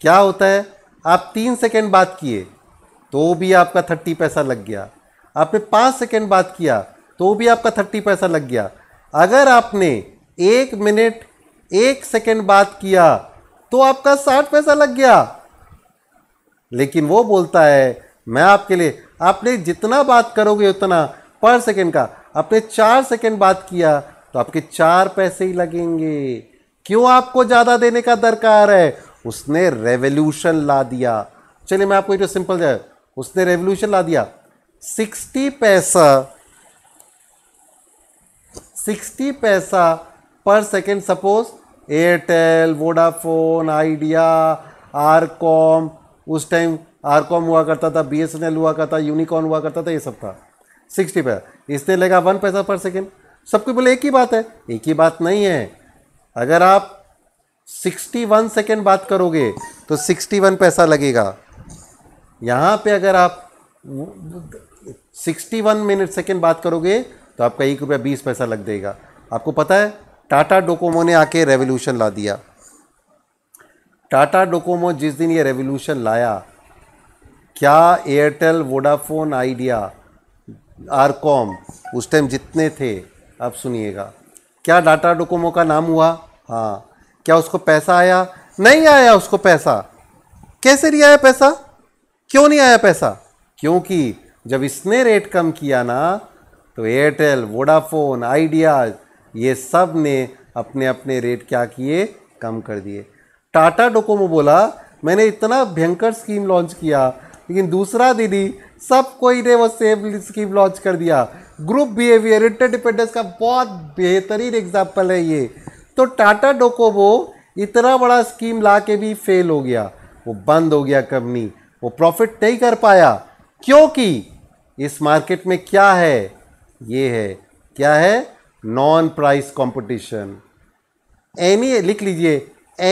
क्या होता है आप तीन सेकेंड बात किए तो भी आपका थर्टी पैसा लग गया आपने पाँच सेकेंड बात किया तो भी आपका थर्टी पैसा लग गया अगर आपने एक मिनट एक सेकेंड बात किया तो आपका साठ पैसा लग गया लेकिन वो बोलता है मैं आपके लिए आपने जितना बात करोगे उतना पर सेकेंड का आपने चार सेकेंड बात किया तो आपके चार पैसे ही लगेंगे क्यों आपको ज़्यादा देने का दरकार है उसने रेवोल्यूशन ला दिया चलिए मैं आपको जो सिंपल जाए उसने रेवोल्यूशन ला दिया सिक्सटी पैसा sixty paisa per second suppose Airtel Vodafone Idea RCom उस टाइम आरकॉम हुआ करता था बीएसएनएल हुआ करता था यूनिकॉन हुआ करता था ये सब था सिक्सटी पैसा इसने लगा वन पैसा पर सेकेंड सबके बोले एक ही बात है एक ही बात नहीं है अगर आप सिक्सटी वन सेकेंड बात करोगे तो सिक्सटी वन पैसा लगेगा यहाँ पे अगर आप 61 मिनट सेकेंड बात करोगे तो आपका एक रुपया बीस पैसा लग देगा आपको पता है टाटा डोकोमो ने आके रेवोल्यूशन ला दिया टाटा डोकोमो जिस दिन ये रेवोल्यूशन लाया क्या एयरटेल वोडाफोन आइडिया आरकॉम उस टाइम जितने थे आप सुनिएगा क्या टाटा डोकोमो का नाम हुआ हाँ क्या उसको पैसा आया नहीं आया उसको पैसा कैसे नहीं आया पैसा क्यों नहीं आया पैसा क्योंकि जब इसने रेट कम किया ना तो एयरटेल वोडाफोन आइडिया ये सब ने अपने अपने रेट क्या किए कम कर दिए टाटा डोकोमो बोला मैंने इतना भयंकर स्कीम लॉन्च किया लेकिन दूसरा दीदी सब कोई ने वो सेम स्कीम लॉन्च कर दिया ग्रुप बिहेवियर इंटरडिपेंडेंस का बहुत बेहतरीन एग्जाम्पल है ये तो टाटा डोकोमो इतना बड़ा स्कीम ला के भी फेल हो गया वो बंद हो गया कंपनी वो प्रॉफिट नहीं कर पाया क्योंकि इस मार्केट में क्या है ये है क्या है नॉन प्राइस कंपटीशन एनी लिख लीजिए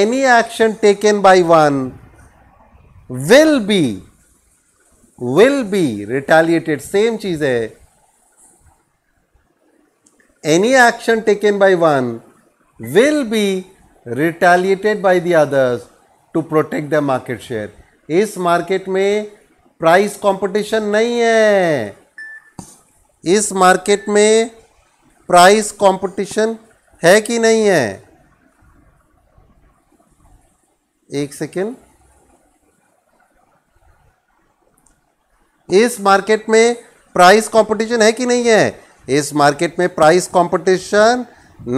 any action taken by one will be will be retaliated same चीज है any action taken by one will be retaliated by the others to protect the market share इस मार्केट में price competition नहीं है इस मार्केट में प्राइस कंपटीशन है कि नहीं है एक सेकेंड इस मार्केट में प्राइस कंपटीशन है कि नहीं है इस मार्केट में प्राइस कंपटीशन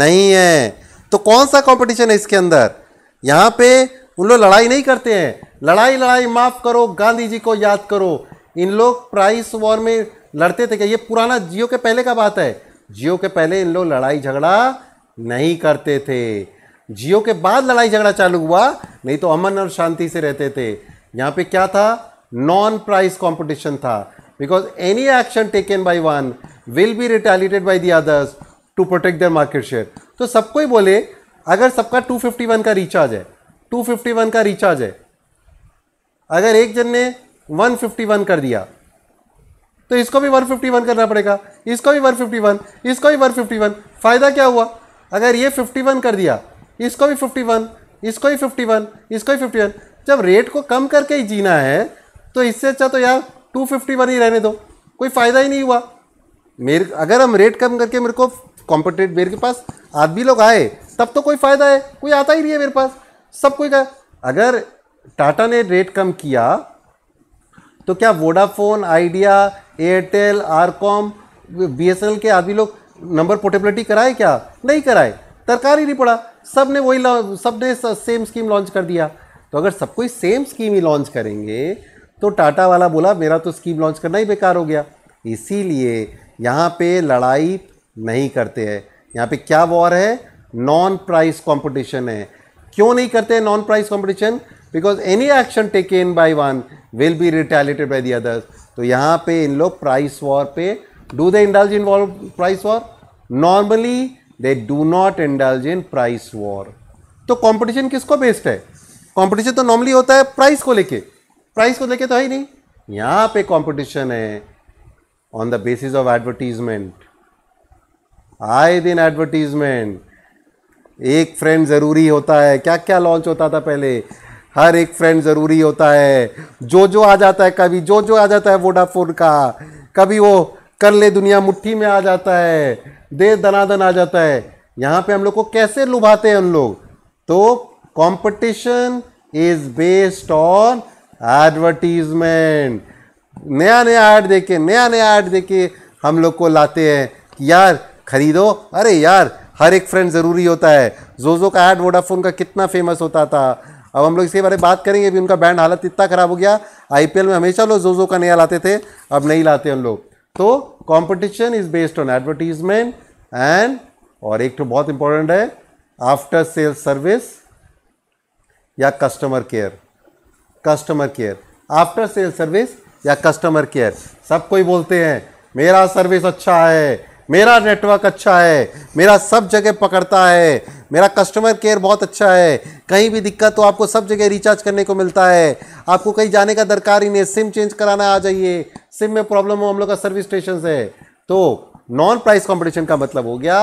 नहीं है तो कौन सा कंपटीशन है इसके अंदर यहां पे उन लोग लड़ाई नहीं करते हैं लड़ाई लड़ाई माफ़ करो गांधी जी को याद करो इन लोग प्राइस वॉर में लड़ते थे क्या ये पुराना जियो के पहले का बात है जियो के पहले इन लोग लड़ाई झगड़ा नहीं करते थे जियो के बाद लड़ाई झगड़ा चालू हुआ नहीं तो अमन और शांति से रहते थे यहाँ पे क्या था नॉन प्राइस कॉम्पिटिशन था because any action taken by one will be retaliated by the others to protect their market share तो सबको ही बोले अगर सबका 251 का रिचार्ज है 251 का रिचार्ज है अगर एक जन ने 151 कर दिया तो इसको भी 151 करना पड़ेगा इसको भी 151 इसको भी 151 फ़ायदा क्या हुआ अगर ये 51 कर दिया इसको भी 51 इसको ही 51 इसको ही 51 जब रेट को कम करके ही जीना है तो इससे अच्छा तो यार 251 ही रहने दो कोई फ़ायदा ही नहीं हुआ मेरे अगर हम रेट कम करके मेरे को कॉम्पिटेट मेरे के पास आदमी लोग आए तब तो कोई फ़ायदा है कोई आता ही नहीं है मेरे पास सब कोई कहा अगर टाटा ने रेट कम किया तो क्या वोडाफोन आइडिया एयरटेल आरकॉम बीएसएनएल के आदमी लोग नंबर पोर्टेबिलिटी कराए क्या नहीं कराए तरकार ही नहीं पड़ा सब ने वही सब ने सेम स्कीम लॉन्च कर दिया तो अगर सब कोई सेम स्कीम ही लॉन्च करेंगे तो टाटा वाला बोला मेरा तो स्कीम लॉन्च करना ही बेकार हो गया इसीलिए यहाँ पे लड़ाई नहीं करते हैं यहाँ पे क्या वॉर है नॉन प्राइस कंपटीशन है क्यों नहीं करते non price competition because any action taken by one will be retaliated by the others तो यहाँ पे इन लोग प्राइस वॉर पे do they indulge involve price war normally they do not indulge in price war तो competition किसको based है competition तो नॉर्मली होता है प्राइस को लेके प्राइस को लेके तो है ही नहीं यहाँ पे कॉम्पिटिशन है on the basis of advertisement आए दिन एडवर्टीजमेंट एक फ्रेंड ज़रूरी होता है क्या क्या लॉन्च होता था पहले हर एक फ्रेंड ज़रूरी होता है जो जो आ जाता है कभी जो जो आ जाता है वोडाफोन का कभी वो कर ले दुनिया मुट्ठी में आ जाता है दे दनादन आ जाता है यहाँ पे हम लोग को कैसे लुभाते हैं उन लोग तो competition is based on advertisement नया नया ऐड देखे नया नया ऐड देखे हम लोग को लाते हैं कि यार खरीदो अरे यार हर एक फ्रेंड ज़रूरी होता है जोजो का एड वोडाफोन का कितना फेमस होता था अब हम लोग इसके बारे में बात करेंगे भी उनका बैंड हालत इतना ख़राब हो गया आईपीएल में हमेशा लोग जोजो का नया लाते थे अब नहीं लाते हम लोग तो competition is based on advertisement and और एक तो बहुत इंपॉर्टेंट है आफ्टर सेल सर्विस या customer care customer care after sale service या कस्टमर केयर सब कोई बोलते हैं मेरा सर्विस अच्छा है मेरा नेटवर्क अच्छा है मेरा सब जगह पकड़ता है मेरा कस्टमर केयर बहुत अच्छा है कहीं भी दिक्कत तो आपको सब जगह रिचार्ज करने को मिलता है आपको कहीं जाने का दरकार ही नहीं सिम चेंज कराना आ जाइए सिम में प्रॉब्लम हो हम लोग का सर्विस स्टेशन है तो नॉन प्राइस कॉम्पिटिशन का मतलब हो गया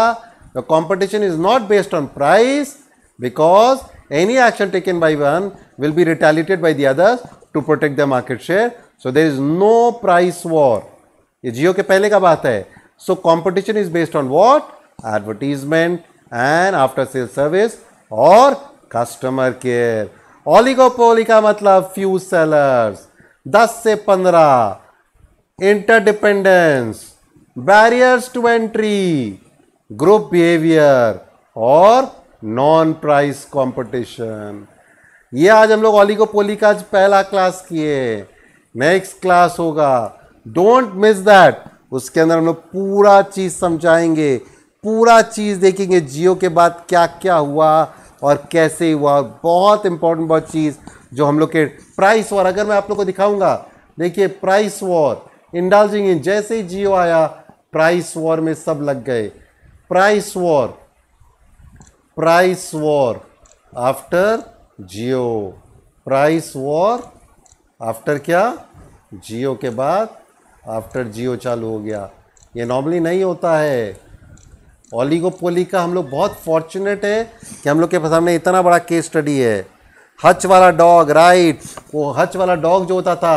the competition is not based on price because any action taken by one will be retaliated by the others to protect the market share so there is no price war ये जियो के पहले का बात है So competition is based on what? Advertisement and after sales service और customer care oligopoly का मतलब few sellers 10 से 15 interdependence barriers to entry group behaviour और नॉन प्राइस कंपटीशन ये आज हम लोग ओलिगोपोली का पहला क्लास किए नेक्स्ट क्लास होगा डोंट मिस दैट उसके अंदर हम लोग पूरा चीज़ समझाएंगे पूरा चीज़ देखेंगे जियो के बाद क्या क्या हुआ और कैसे हुआ बहुत इंपॉर्टेंट बहुत चीज़ जो हम लोग के प्राइस वॉर अगर मैं आप लोग को दिखाऊंगा देखिए प्राइस वॉर इंडालजिंग इन जैसे ही जियो आया प्राइस वॉर में सब लग गए price war price war after Jio price war after क्या जियो के बाद आफ्टर जियो चालू हो गया ये नॉर्मली नहीं होता है ओलीगोपोली का हम लोग बहुत फॉर्चुनेट है कि हम लोग के सामने इतना बड़ा केस स्टडी है हच वाला डॉग राइट वो हच वाला डॉग जो होता था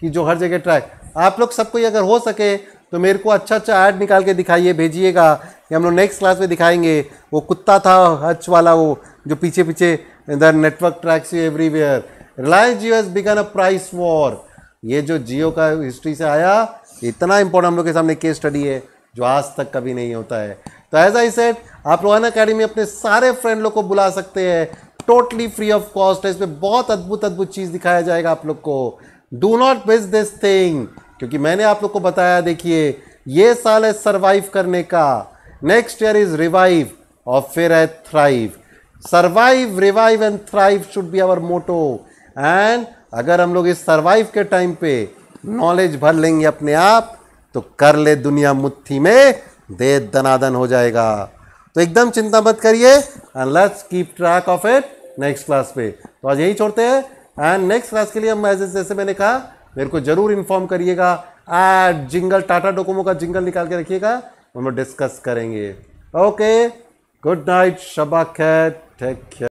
कि जो हर जगह ट्रैक आप लोग सबको अगर हो सके तो मेरे को अच्छा अच्छा ऐड निकाल के दिखाइए भेजिएगा कि हम लोग नेक्स्ट क्लास में दिखाएंगे वो कुत्ता था हच वाला वो जो पीछे पीछे इधर network tracks you everywhere Reliance Jio has begun a price war ये जो जियो का हिस्ट्री से आया इतना इंपॉर्टेंट हम लोग के सामने केस स्टडी है जो आज तक कभी नहीं होता है तो एज आई सेट आप रोहन अकेडमी अपने सारे फ्रेंड लोग को बुला सकते हैं टोटली फ्री ऑफ कॉस्ट है इसमें बहुत अद्भुत अद्भुत चीज़ दिखाया जाएगा आप लोग को do not miss this thing क्योंकि मैंने आप लोग को बताया देखिए ये साल है सर्वाइव करने का नेक्स्ट ईयर इज रिवाइव और फिर है thrive survive revive and thrive should be our motto and अगर हम लोग इस सर्वाइव के टाइम पे नॉलेज भर लेंगे अपने आप तो कर ले दुनिया मुट्ठी में दे दनादन हो जाएगा तो एकदम चिंता मत करिए and let's keep track of it next class पे तो आज यही छोड़ते हैं एंड नेक्स्ट क्लास के लिए हम मैसेज जैसे मैंने कहा मेरे को जरूर इन्फॉर्म करिएगा एड जिंगल टाटा डोकोमो का जिंगल निकाल के रखिएगा हम लोग डिस्कस करेंगे ओके गुड नाइट शबा खैर टेक केयर